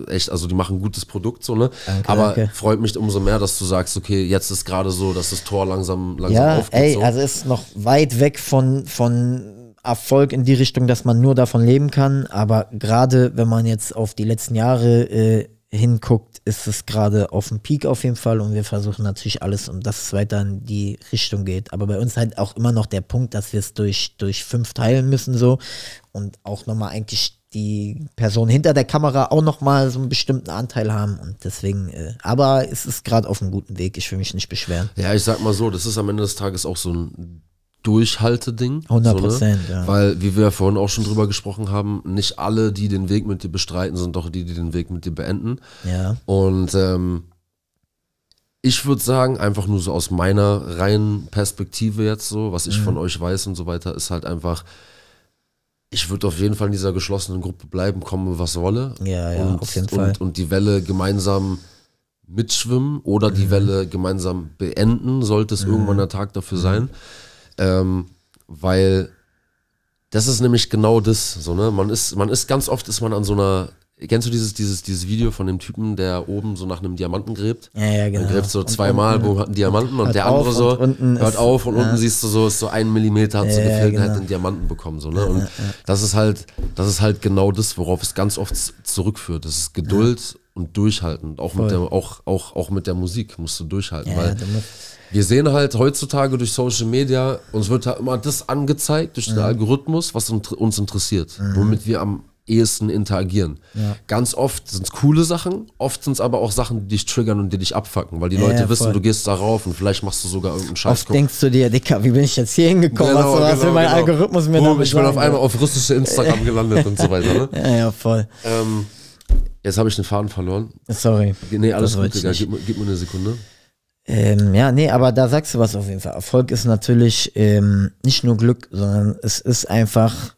echt, also die machen ein gutes Produkt so, ne? Danke, ah, aber danke. freut mich umso mehr, dass du sagst, okay, jetzt ist gerade so, dass das Tor langsam, langsam ja, aufgeht. Ey, so. also ist noch weit weg von, von Erfolg in die Richtung, dass man nur davon leben kann. Aber gerade wenn man jetzt auf die letzten Jahre äh, hinguckt, ist es gerade auf dem Peak auf jeden Fall und wir versuchen natürlich alles, um dass es weiter in die Richtung geht. Aber bei uns halt auch immer noch der Punkt, dass wir es durch, durch fünf teilen müssen so und auch nochmal eigentlich die Personen hinter der Kamera auch nochmal so einen bestimmten Anteil haben und deswegen, äh, aber es ist gerade auf einem guten Weg, ich will mich nicht beschweren. Ja, ich sag mal so, das ist am Ende des Tages auch so ein Durchhalteding. 100 Prozent, so, ne? ja. Weil, wie wir ja vorhin auch schon drüber gesprochen haben, nicht alle, die den Weg mit dir bestreiten, sind doch die, die den Weg mit dir beenden. Ja. Und ähm, ich würde sagen, einfach nur so aus meiner reinen Perspektive jetzt so, was ich mhm. von euch weiß und so weiter, ist halt einfach, ich würde auf jeden Fall in dieser geschlossenen Gruppe bleiben, komme was wolle. Ja, ja, und, auf jeden und, Fall. Und die Welle gemeinsam mitschwimmen oder mhm. die Welle gemeinsam beenden, sollte es mhm. irgendwann der Tag dafür mhm. sein. Ähm, weil das ist nämlich genau das, so, ne? Man ist, man ist ganz oft ist man an so einer Kennst du dieses, dieses, dieses Video von dem Typen, der oben so nach einem Diamanten gräbt? Ja, ja, genau. Er gräbt so zweimal, boom, hat einen Diamanten und der andere so hört auf und ja. unten siehst du so, ist so ein Millimeter, hat ja, so gefehlt genau. hat einen Diamanten bekommen. So, ne? Und das ist halt, das ist halt genau das, worauf es ganz oft zurückführt. Das ist Geduld und Durchhalten. Auch mit, der, auch, auch, auch mit der Musik musst du durchhalten. weil wir sehen halt heutzutage durch Social Media, uns wird halt immer das angezeigt durch den Algorithmus, was uns interessiert, mhm. womit wir am ehesten interagieren. Ja. Ganz oft sind es coole Sachen, oft sind es aber auch Sachen, die dich triggern und die dich abfacken, weil die ja, Leute ja, wissen, du gehst darauf und vielleicht machst du sogar irgendeinen Scheiß. Oft denkst du dir, Dicker, wie bin ich jetzt hier hingekommen? Genau, was genau, was will mein Algorithmus mir Boom, Ich bin auf einmal auf russische Instagram gelandet und so weiter. Ne? Ja, ja, voll. Ähm, jetzt habe ich den Faden verloren. Sorry. Nee, alles gut, Digga. Gib, gib, mir eine Sekunde. Ähm, ja, nee, aber da sagst du was auf jeden Fall. Erfolg ist natürlich ähm, nicht nur Glück, sondern es ist einfach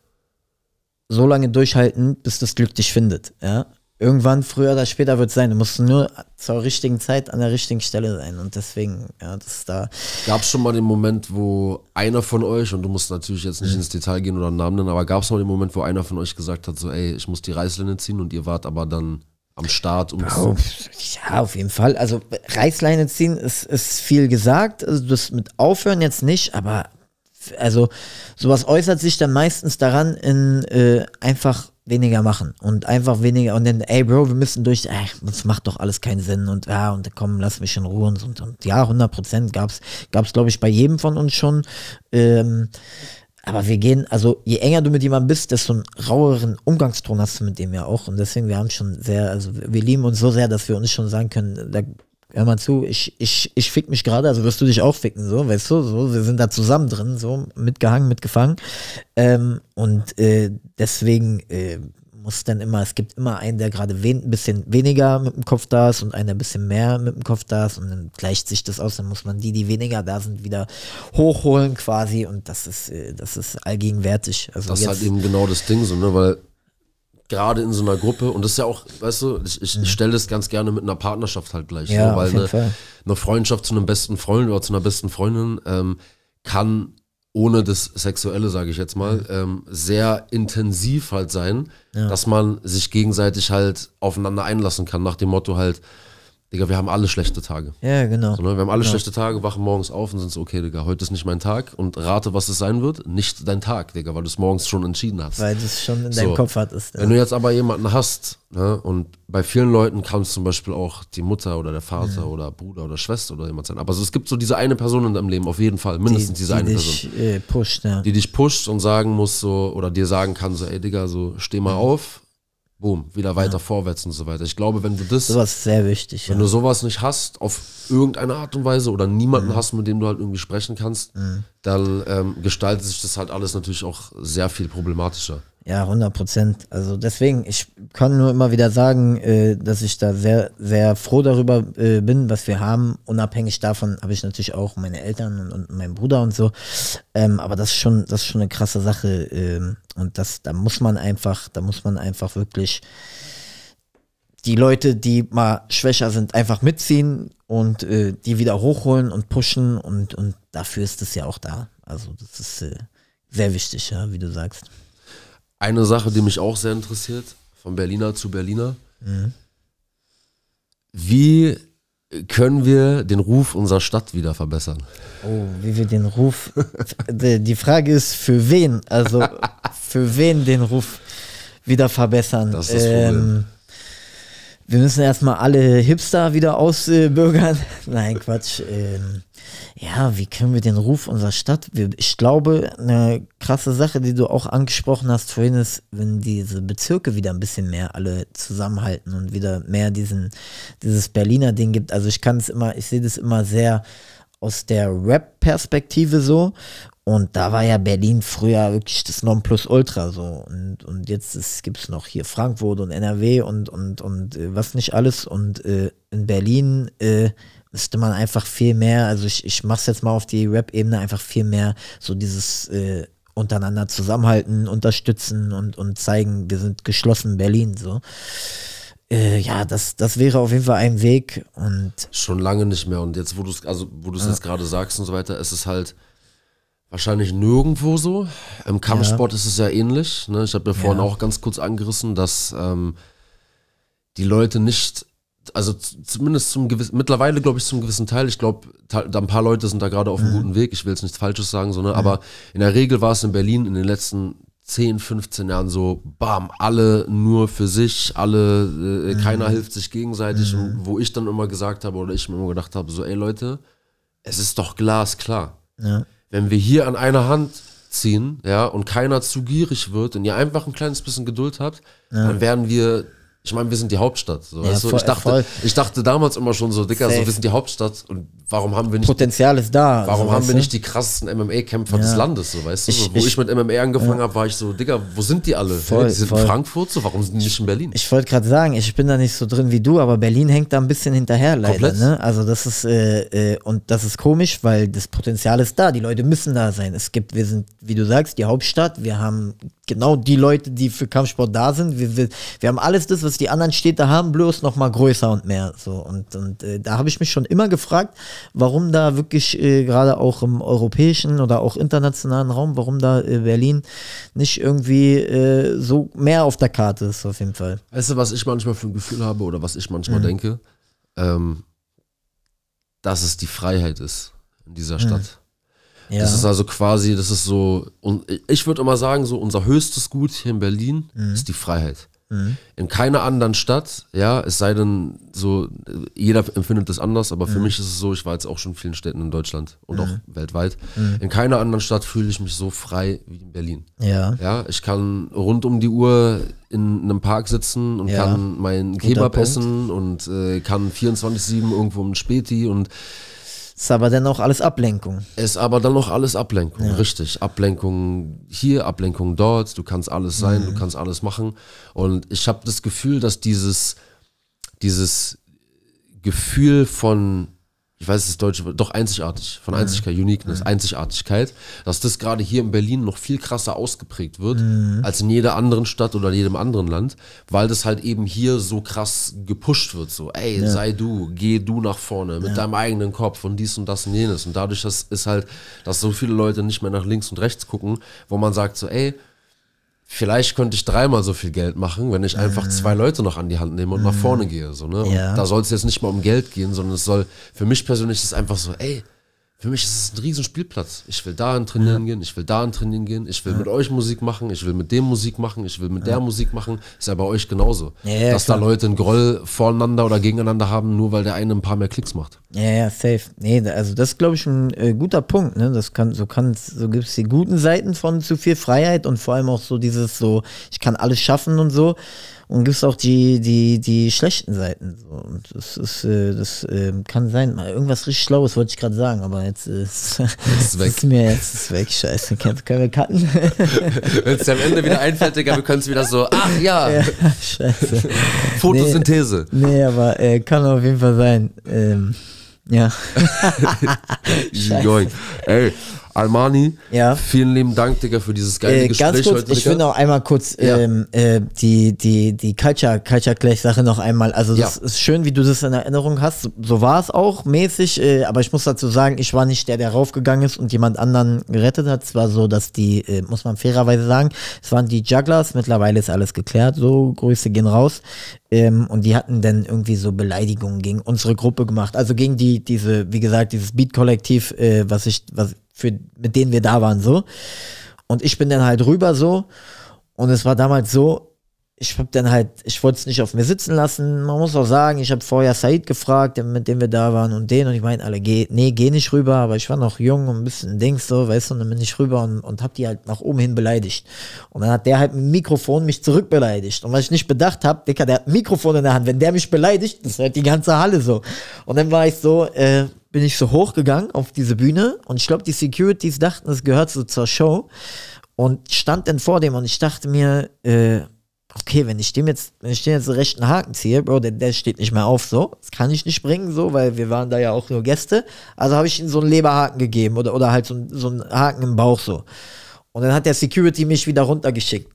so lange durchhalten, bis das Glück dich findet. Ja? Irgendwann, früher oder später wird es sein. Du musst nur zur richtigen Zeit an der richtigen Stelle sein. Und deswegen, ja, das ist da. Gab es schon mal den Moment, wo einer von euch, und du musst natürlich jetzt nicht mhm. ins Detail gehen oder einen Namen nennen, aber gab es mal den Moment, wo einer von euch gesagt hat, so, ey, ich muss die Reißleine ziehen und ihr wart aber dann am Start? Um oh, ja, auf jeden Fall. Also Reißleine ziehen ist, ist viel gesagt. Also das mit Aufhören jetzt nicht, aber also sowas äußert sich dann meistens daran in äh, einfach weniger machen und einfach weniger und dann, ey Bro, wir müssen durch, ach, das macht doch alles keinen Sinn und ja, und komm, lass mich in Ruhe und, und, und ja, 100% gab's, gab's glaube ich bei jedem von uns schon, ähm, aber wir gehen, also je enger du mit jemandem bist, desto einen raueren Umgangston hast du mit dem ja auch. Und deswegen, wir haben schon sehr, also wir lieben uns so sehr, dass wir uns schon sagen können, da hör mal zu, ich, ich, ich fick mich gerade, also wirst du dich auch ficken, so, weißt du, so, wir sind da zusammen drin, so, mitgehangen, mitgefangen. Ähm, und äh, deswegen äh, muss dann immer, es gibt immer einen, der gerade ein bisschen weniger mit dem Kopf da ist und einer ein bisschen mehr mit dem Kopf da ist und dann gleicht sich das aus, dann muss man die, die weniger da sind, wieder hochholen quasi und das ist, äh, das ist allgegenwärtig. Also das jetzt, ist halt eben genau das Ding so, ne, weil gerade in so einer Gruppe, und das ist ja auch, weißt du, ich, ich, ich mhm. stelle das ganz gerne mit einer Partnerschaft halt gleich, ne? ja, so, weil eine, eine, Freundschaft zu einem besten Freund oder zu einer besten Freundin ähm, kann ohne das Sexuelle, sage ich jetzt mal, ähm, sehr intensiv halt sein, ja. dass man sich gegenseitig halt aufeinander einlassen kann, nach dem Motto halt, Digga, wir haben alle schlechte Tage. Ja, genau. So, ne? Wir haben alle genau. schlechte Tage, wachen morgens auf und sind so, okay, Digga, heute ist nicht mein Tag und rate, was es sein wird. Nicht dein Tag, Digga, weil du es morgens schon entschieden hast. Weil du es schon in deinem Kopf hattest. Ja. Wenn du jetzt aber jemanden hast, ne? und bei vielen Leuten kann es zum Beispiel auch die Mutter oder der Vater ja. oder Bruder oder Schwester oder jemand sein. Aber es gibt so diese eine Person in deinem Leben, auf jeden Fall, mindestens die, diese die eine dich, Person. Äh, pusht, ja. Die dich pusht und sagen muss so, oder dir sagen kann so, ey, Digga, so, steh mal auf, boom, wieder weiter ja. vorwärts und so weiter. Ich glaube, wenn du das. Sowas ist sehr wichtig. Wenn ja. du sowas nicht hast, auf irgendeine Art und Weise oder niemanden mhm. hast, mit dem du halt irgendwie sprechen kannst, mhm. dann ähm, gestaltet sich das halt alles natürlich auch sehr viel problematischer. Ja, 100 Prozent. Also deswegen, ich kann nur immer wieder sagen, äh, dass ich da sehr, sehr froh darüber äh, bin, was wir haben. Unabhängig davon habe ich natürlich auch meine Eltern und, und meinen Bruder und so. Ähm, aber das ist schon, das ist schon eine krasse Sache. Ähm, und das, da muss man einfach, da muss man einfach wirklich die Leute, die mal schwächer sind, einfach mitziehen und äh, die wieder hochholen und pushen und, und dafür ist es ja auch da. Also das ist äh, sehr wichtig, ja, wie du sagst. Eine Sache, die mich auch sehr interessiert, von Berliner zu Berliner. Mhm. Wie können wir den Ruf unserer Stadt wieder verbessern? Oh, wie wir den Ruf. die Frage ist, für wen? Also, für wen den Ruf wieder verbessern? Das ist das ähm, wir müssen erstmal alle Hipster wieder ausbürgern. Nein, Quatsch. Ähm, ja, wie können wir den Ruf unserer Stadt? Wir, ich glaube, eine krasse Sache, die du auch angesprochen hast vorhin, ist, wenn diese Bezirke wieder ein bisschen mehr alle zusammenhalten und wieder mehr diesen, dieses Berliner Ding gibt. Also ich kann es immer, ich sehe das immer sehr aus der Rap-Perspektive so, und da war ja Berlin früher wirklich das Nonplusultra so. Und, und jetzt gibt es noch hier Frankfurt und NRW und, und, und äh, was nicht alles. Und äh, in Berlin äh, müsste man einfach viel mehr, also ich, ich es jetzt mal auf die Rap-Ebene, einfach viel mehr so dieses äh, untereinander zusammenhalten, unterstützen und, und zeigen, wir sind geschlossen Berlin so. Äh, ja, das, das wäre auf jeden Fall ein Weg und. Schon lange nicht mehr. Und jetzt, wo du es, also ja. jetzt gerade sagst und so weiter, es ist halt Wahrscheinlich nirgendwo so. Im Kampfsport ja. ist es ja ähnlich. Ne? Ich habe ja vorhin auch ganz kurz angerissen, dass ähm, die Leute nicht, also zumindest zum gewissen, mittlerweile glaube ich zum gewissen Teil, ich glaube, ein paar Leute sind da gerade auf einem mhm. guten Weg, ich will jetzt nichts Falsches sagen, sondern, mhm. aber in der Regel war es in Berlin in den letzten 10, 15 Jahren so, bam, alle nur für sich, alle, äh, mhm. keiner hilft sich gegenseitig. Mhm. wo ich dann immer gesagt habe oder ich mir immer gedacht habe, so, ey Leute, es ist doch glasklar. Ja wenn wir hier an einer Hand ziehen, ja, und keiner zu gierig wird und ihr einfach ein kleines bisschen Geduld habt, ja. dann werden wir ich meine, wir sind die Hauptstadt. So, ja, weißt du? ich, dachte, ich dachte damals immer schon so, Dicker, so, wir sind die Hauptstadt und warum haben wir nicht. Potenzial ist da. Warum so, haben wir nicht die krassesten MMA-Kämpfer ja. des Landes, so weißt Ich, so, wo ich, ich, mit MMA angefangen ja. habe, war ich so, Dicker, wo sind die alle? Voll, die sind voll. in Frankfurt, so warum sind die nicht in Berlin? Ich, ich wollte gerade sagen, ich bin da nicht so drin wie du, aber Berlin hängt da ein bisschen hinterher leider. Komplett. Ne? Also das ist, äh, äh, und das ist komisch, weil das Potenzial ist da. Die Leute müssen da sein. Es gibt, wir sind, wie du sagst, die Hauptstadt, wir haben genau die Leute, die für Kampfsport da sind. Wir, wir, wir haben alles das, was die anderen Städte haben, bloß noch mal größer und mehr. So und, und äh, da habe ich mich schon immer gefragt, warum da wirklich äh, gerade auch im europäischen oder auch internationalen Raum, warum da äh, Berlin nicht irgendwie äh, so mehr auf der Karte ist auf jeden Fall. Weißt du, was ich manchmal für ein Gefühl habe oder was ich manchmal mhm. denke, ähm, dass es die Freiheit ist in dieser mhm. Stadt. Mhm ja. Das ist also quasi, das ist so, und ich würde immer sagen, so unser höchstes Gut hier in Berlin mhm. ist die Freiheit. Mhm. In keiner anderen Stadt, ja, es sei denn, so, jeder empfindet das anders, aber für mhm. mich ist es so, ich war jetzt auch schon in vielen Städten in Deutschland und auch mhm. weltweit. Mhm. In keiner anderen Stadt fühle ich mich so frei wie in Berlin. Ja. Ja, ich kann rund um die Uhr in einem Park sitzen und ja. kann meinen Kebab essen und äh, kann 24-7 irgendwo im Späti und ist aber dann auch alles Ablenkung. Ist aber dann auch alles Ablenkung, ja. richtig. Ablenkung hier, Ablenkung dort, du kannst alles sein, mhm. du kannst alles machen. Und ich habe das Gefühl, dass dieses, dieses Gefühl von ich weiß das Deutsche, doch einzigartig, von Einzigkeit, mhm. Uniqueness, mhm. Einzigartigkeit, dass das gerade hier in Berlin noch viel krasser ausgeprägt wird mhm. als in jeder anderen Stadt oder jedem anderen Land, weil das halt eben hier so krass gepusht wird, so, ey, ja. sei du, geh du nach vorne mit ja. deinem eigenen Kopf und dies und das und jenes. Und dadurch ist halt, dass so viele Leute nicht mehr nach links und rechts gucken, wo man sagt so, ey, vielleicht könnte ich dreimal so viel Geld machen, wenn ich einfach ah. zwei Leute noch an die Hand nehme und nach ah. vorne gehe. So, ne? Ja. Da soll es jetzt nicht mal um Geld gehen, sondern es soll, für mich persönlich ist es einfach so, ey, für mich ist es ein riesen Spielplatz. Ich will dahin trainieren ja. gehen, ich will dahin trainieren gehen, ich will ja. mit euch Musik machen, ich will mit dem Musik machen, ich will mit ja. der Musik machen. Ist ja bei euch genauso. Dass klar. da Leute einen Groll voreinander oder gegeneinander haben, nur weil der eine ein paar mehr Klicks macht. Ja, ja, safe. Nee, also das ist, glaube ich, ein äh, guter Punkt. Ne? Das kann, so kann so gibt es die guten Seiten von zu viel Freiheit und vor allem auch so dieses so, ich kann alles schaffen und so dann gibt es auch die, die, die schlechten Seiten. So. Und das ist, äh, das äh, kann sein. Mal irgendwas richtig Schlaues wollte ich gerade sagen, aber jetzt äh, ist, es weg. ist mir jetzt ist weg. Scheiße, können, wir cutten. Wenn es am Ende wieder einfällt, Digga, wir können es wieder so, ach ja. ja scheiße. Fotosynthese. Nee, nee aber äh, kann auf jeden Fall sein. Ähm, ja. Ey, Almani, ja. vielen lieben Dank, Digga, für dieses geile äh, Gespräch ganz kurz, heute, Ich will noch einmal kurz ja. ähm, äh, die, die, die Culture, Culture Clash-Sache noch einmal. Also das ja. ist schön, wie du das in Erinnerung hast. So war es auch mäßig, äh, aber ich muss dazu sagen, ich war nicht der, der raufgegangen ist und jemand anderen gerettet hat. Es war so, dass die, äh, muss man fairerweise sagen, es waren die Jugglers, mittlerweile ist alles geklärt, so Grüße gehen raus. Ähm, und die hatten dann irgendwie so Beleidigungen gegen unsere Gruppe gemacht. Also gegen die, diese, wie gesagt, dieses Beat-Kollektiv, äh, was ich, was, für, mit denen wir da waren, so. Und ich bin dann halt rüber so. Und es war damals so, ich habe dann halt, ich wollte es nicht auf mir sitzen lassen. Man muss auch sagen, ich habe vorher Said gefragt, mit dem wir da waren und den und ich meinte alle, geh, nee, geh nicht rüber, aber ich war noch jung und ein bisschen Dings so, weißt du, und dann bin ich rüber und, und habe die halt nach oben hin beleidigt. Und dann hat der halt mit dem Mikrofon mich zurückbeleidigt. Und was ich nicht bedacht habe, Dicker, der hat ein Mikrofon in der Hand, wenn der mich beleidigt, das hört die ganze Halle so. Und dann war ich so, äh, bin ich so hochgegangen auf diese Bühne und ich glaube, die Securities dachten, es gehört so zur Show und stand dann vor dem und ich dachte mir, äh, okay, wenn ich dem jetzt, wenn ich dem jetzt einen rechten Haken ziehe, Bro, der, der steht nicht mehr auf, so. Das kann ich nicht bringen, so, weil wir waren da ja auch nur Gäste. Also habe ich ihm so einen Leberhaken gegeben oder, oder halt so, so einen Haken im Bauch, so. Und dann hat der Security mich wieder runtergeschickt.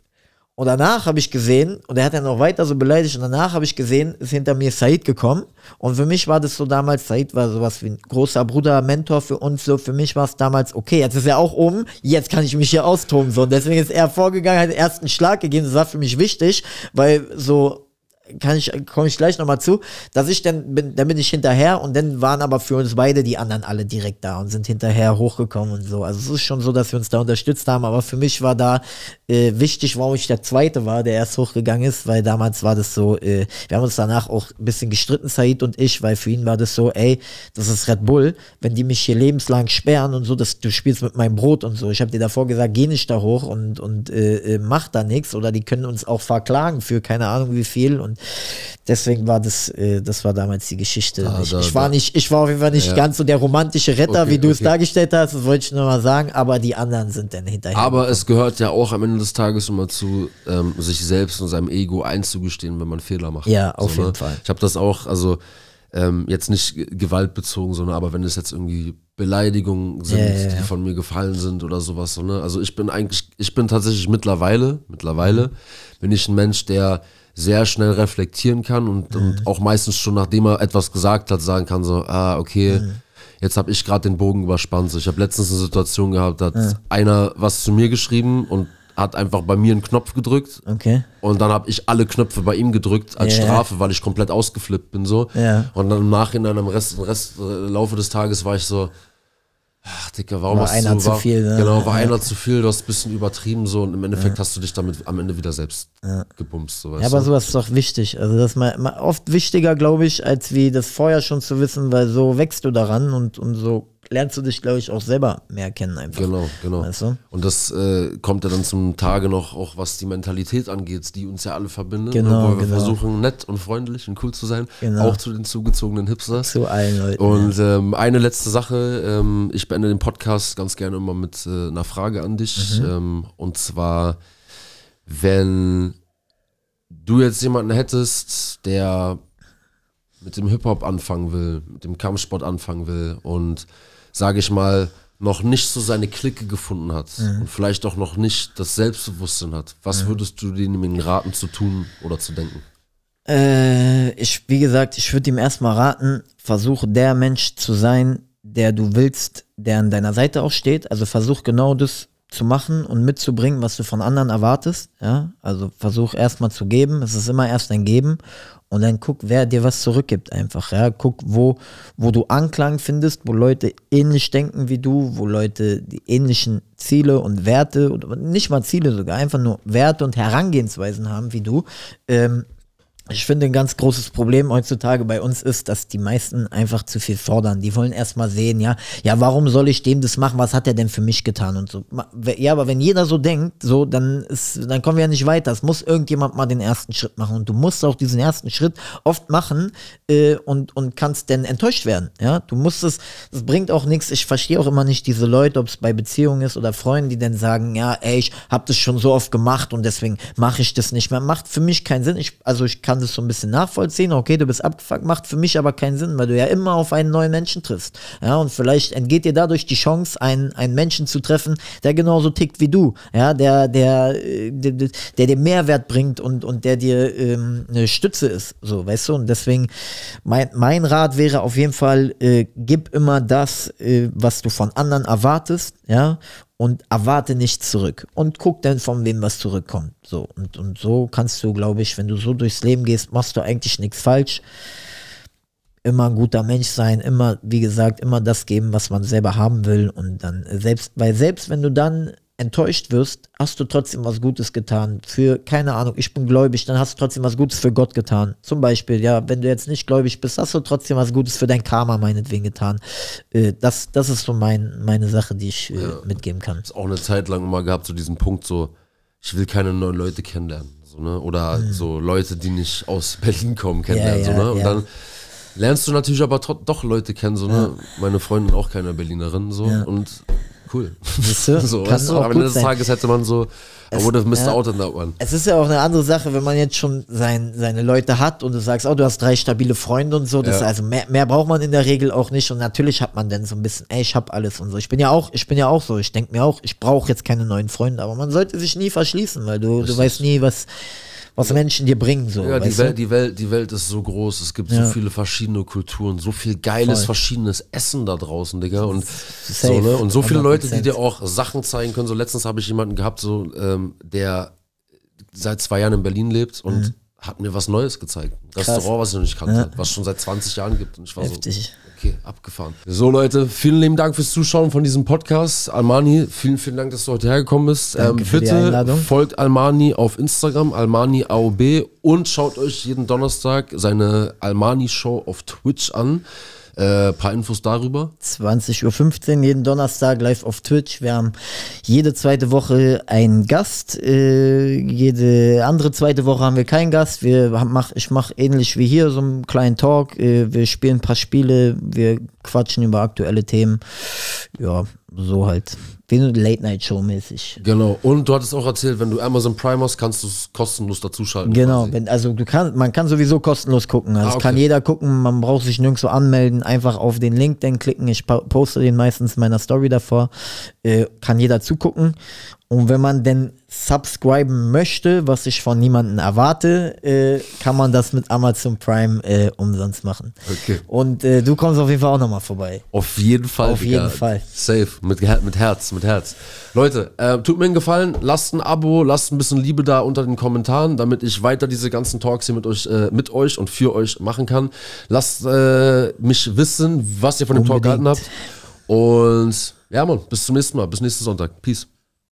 Und danach habe ich gesehen, und er hat ja noch weiter so beleidigt, und danach habe ich gesehen, ist hinter mir Said gekommen. Und für mich war das so damals, Said war sowas wie ein großer Bruder, Mentor für uns, so für mich war es damals, okay, jetzt ist er auch oben, jetzt kann ich mich hier austoben. So. Und deswegen ist er vorgegangen, hat den ersten Schlag gegeben, das war für mich wichtig, weil so kann ich, komme ich gleich nochmal zu, dass ich dann bin, dann bin ich hinterher und dann waren aber für uns beide die anderen alle direkt da und sind hinterher hochgekommen und so. Also es ist schon so, dass wir uns da unterstützt haben, aber für mich war da äh, wichtig, warum ich der Zweite war, der erst hochgegangen ist, weil damals war das so, äh, wir haben uns danach auch ein bisschen gestritten, Said und ich, weil für ihn war das so, ey, das ist Red Bull, wenn die mich hier lebenslang sperren und so, dass du spielst mit meinem Brot und so. Ich habe dir davor gesagt, geh nicht da hoch und, und äh, äh mach da nichts oder die können uns auch verklagen für keine Ahnung wie viel und deswegen war das, äh, das war damals die Geschichte. Ah, ich, da, ich, war nicht, ich war auf jeden Fall nicht ja. ganz so der romantische Retter, okay, wie du okay. es dargestellt hast, das wollte ich nur mal sagen, aber die anderen sind dann hinterher. Aber es gehört ja auch am Ende des Tages immer zu, ähm, sich selbst und seinem Ego einzugestehen, wenn man Fehler macht. Ja, auf so, jeden ne? Fall. Ich habe das auch, also ähm, jetzt nicht gewaltbezogen, sondern aber wenn es jetzt irgendwie Beleidigungen sind, ja, ja, die von mir gefallen sind oder sowas. So, ne? Also ich bin eigentlich, ich bin tatsächlich mittlerweile, mittlerweile, mhm. bin ich ein Mensch, der sehr schnell reflektieren kann und, mhm. und, auch meistens schon nachdem er etwas gesagt hat, sagen kann so, ah, okay, mhm. jetzt habe ich gerade den Bogen überspannt. So, ich habe letztens eine Situation gehabt, da hat mhm. einer was zu mir geschrieben und hat einfach bei mir einen Knopf gedrückt. Okay. Und dann habe ich alle Knöpfe bei ihm gedrückt als yeah. Strafe, weil ich komplett ausgeflippt bin so. Yeah. Und dann im Nachhinein am Rest, im Rest, im äh, Laufe des Tages war ich so, ach Dicker, warum war hast einer du, zu war, viel, ne? Genau, war ja. einer zu viel, du hast ein bisschen übertrieben so und im Endeffekt ja. hast du dich damit am Ende wieder selbst ja. gebumst. So, ja, aber sowas ist doch wichtig. Also das ist mal, mal oft wichtiger, glaube ich, als wie das vorher schon zu wissen, weil so wächst du daran und, und so lernst du dich, glaube ich, auch selber mehr kennen einfach. Genau, genau. Weißt du? Und das äh, kommt ja dann zum Tage noch, auch was die Mentalität angeht, die uns ja alle verbindet. Ne? Genau, ne? Wo wir genau. versuchen, nett und freundlich und cool zu sein, genau. auch zu den zugezogenen Hipsters. Zu allen Leuten. Und ja. ähm, eine letzte Sache, ähm, ich beende den Podcast ganz gerne immer mit äh, einer Frage an dich. Mhm. Ähm, und zwar, wenn du jetzt jemanden hättest, der mit dem Hip-Hop anfangen will, mit dem Kampfsport anfangen will und sage ich mal, noch nicht so seine Clique gefunden hat mhm. und vielleicht auch noch nicht das Selbstbewusstsein hat, was mhm. würdest du demjenigen raten zu tun oder zu denken? Äh, ich, wie gesagt, ich würde ihm erstmal raten, versuch der Mensch zu sein, der du willst, der an deiner Seite auch steht. Also versuch genau das zu machen und mitzubringen, was du von anderen erwartest. Ja? Also versuch erstmal zu geben. Es ist immer erst ein Geben und dann guck, wer dir was zurückgibt einfach. Ja? Guck, wo, wo du Anklang findest, wo Leute ähnlich denken wie du, wo Leute die ähnlichen Ziele und Werte, oder nicht mal Ziele sogar, einfach nur Werte und Herangehensweisen haben wie du. Ähm, ich finde, ein ganz großes Problem heutzutage bei uns ist, dass die meisten einfach zu viel fordern. Die wollen erstmal sehen, ja, ja, warum soll ich dem das machen? Was hat er denn für mich getan und so. Ja, aber wenn jeder so denkt, so, dann ist, dann kommen wir ja nicht weiter. Es muss irgendjemand mal den ersten Schritt machen und du musst auch diesen ersten Schritt oft machen äh, und, und kannst dann enttäuscht werden, ja. Du musst es, es bringt auch nichts. Ich verstehe auch immer nicht diese Leute, ob es bei Beziehungen ist oder Freunden, die dann sagen, ja, ey, ich habe das schon so oft gemacht und deswegen mache ich das nicht mehr. Macht für mich keinen Sinn. Ich, also ich kann kann das so ein bisschen nachvollziehen. Okay, du bist abgefuckt, macht für mich aber keinen Sinn, weil du ja immer auf einen neuen Menschen triffst. Ja, und vielleicht entgeht dir dadurch die Chance, einen, einen Menschen zu treffen, der genauso tickt wie du. Ja, der, der, äh, der, der dir Mehrwert bringt und, und der dir ähm, eine Stütze ist. So, weißt du? Und deswegen, mein, mein Rat wäre auf jeden Fall, äh, gib immer das, äh, was du von anderen erwartest, ja, und erwarte nichts zurück und guck dann, von wem was zurückkommt. So, und, und so kannst du, glaube ich, wenn du so durchs Leben gehst, machst du eigentlich nichts falsch. Immer ein guter Mensch sein, immer, wie gesagt, immer das geben, was man selber haben will. Und dann, äh, selbst, weil selbst wenn du dann enttäuscht wirst, hast du trotzdem was Gutes getan. Für, keine Ahnung, ich bin gläubig, dann hast du trotzdem was Gutes für Gott getan. Zum Beispiel, ja, wenn du jetzt nicht gläubig bist, hast du trotzdem was Gutes für dein Karma meinetwegen getan. Äh, das, das ist so mein, meine Sache, die ich äh, ja, mitgeben kann. Ist auch eine Zeit lang immer gehabt, so diesem Punkt, so, ich will keine neuen Leute kennenlernen. So, ne? Oder mhm. so Leute, die nicht aus Berlin kommen, kennenlernen. Ja, so, ne? Und dann lernst du natürlich aber doch Leute kennen, so, ne? Meine Freundin auch keine Berlinerin, so. Und cool. Weißt du? so, weißt ne? du? Am Ende des Tages hätte man so, es, I would have missed ja, out on that one. Es ist ja auch eine andere Sache, wenn man jetzt schon sein, seine Leute hat und du sagst, oh, du hast drei stabile Freunde und so. Das ja. also mehr, mehr braucht man in der Regel auch nicht. Und natürlich hat man dann so ein bisschen, ey, ich hab alles und so. Ich bin ja auch, ich bin ja auch so. Ich denke mir auch, ich brauche jetzt keine neuen Freunde, aber man sollte sich nie verschließen, weil du, du weißt nie, was was Menschen dir bringen. So, ja, die Welt, die, Welt, die Welt ist so groß, es gibt ja. so viele verschiedene Kulturen, so viel geiles, Voll. verschiedenes Essen da draußen, Digga. Und, so, ne? und so viele 100%. Leute, die dir auch Sachen zeigen können. So letztens habe ich jemanden gehabt, so, ähm, der seit zwei Jahren in Berlin lebt und mhm hat mir was Neues gezeigt. Ein Restaurant, was ich noch nicht kannte, ja. was schon seit 20 Jahren gibt. Und ich war Heftig. so, okay, abgefahren. So Leute, vielen lieben Dank fürs Zuschauen von diesem Podcast. Almani, vielen, vielen Dank, dass du heute hergekommen bist. Ähm, bitte folgt Almani auf Instagram, Almani AOB und schaut euch jeden Donnerstag seine Almani Show auf Twitch an. Äh, paar Infos darüber. 20.15 Uhr jeden Donnerstag live auf Twitch. Wir haben jede zweite Woche einen Gast. Äh, jede andere zweite Woche haben wir keinen Gast. Wir mach, ich mache ähnlich wie hier so einen kleinen Talk. Äh, wir spielen ein paar Spiele. Wir quatschen über aktuelle Themen. Ja, so halt. Wie so Late-Night-Show-mäßig. Genau. Und du hattest auch erzählt, wenn du Amazon Prime hast, kannst du es kostenlos dazuschalten. Genau. Wenn, also du kann, man kann sowieso kostenlos gucken. Also ah, okay. kann jeder gucken. Man braucht sich nirgendwo anmelden. Einfach auf den Link dann klicken. Ich poste den meistens in meiner Story davor. Äh, kann jeder zugucken. Und wenn man denn subscriben möchte, was ich von niemandem erwarte, äh, kann man das mit Amazon Prime äh, umsonst machen. Okay. Und äh, du kommst auf jeden Fall auch nochmal vorbei. Auf jeden Fall. Auf jeden Fall. Safe. Mit, mit Herz, mit Herz. Leute, äh, tut mir einen Gefallen, lasst ein Abo, lasst ein bisschen Liebe da unter den Kommentaren, damit ich weiter diese ganzen Talks hier mit euch, äh, mit euch und für euch machen kann. Lasst äh, mich wissen, was ihr von dem Unbedingt. Talk gehalten habt. Und ja, Mann, bis zum nächsten Mal. Bis nächsten Sonntag. Peace.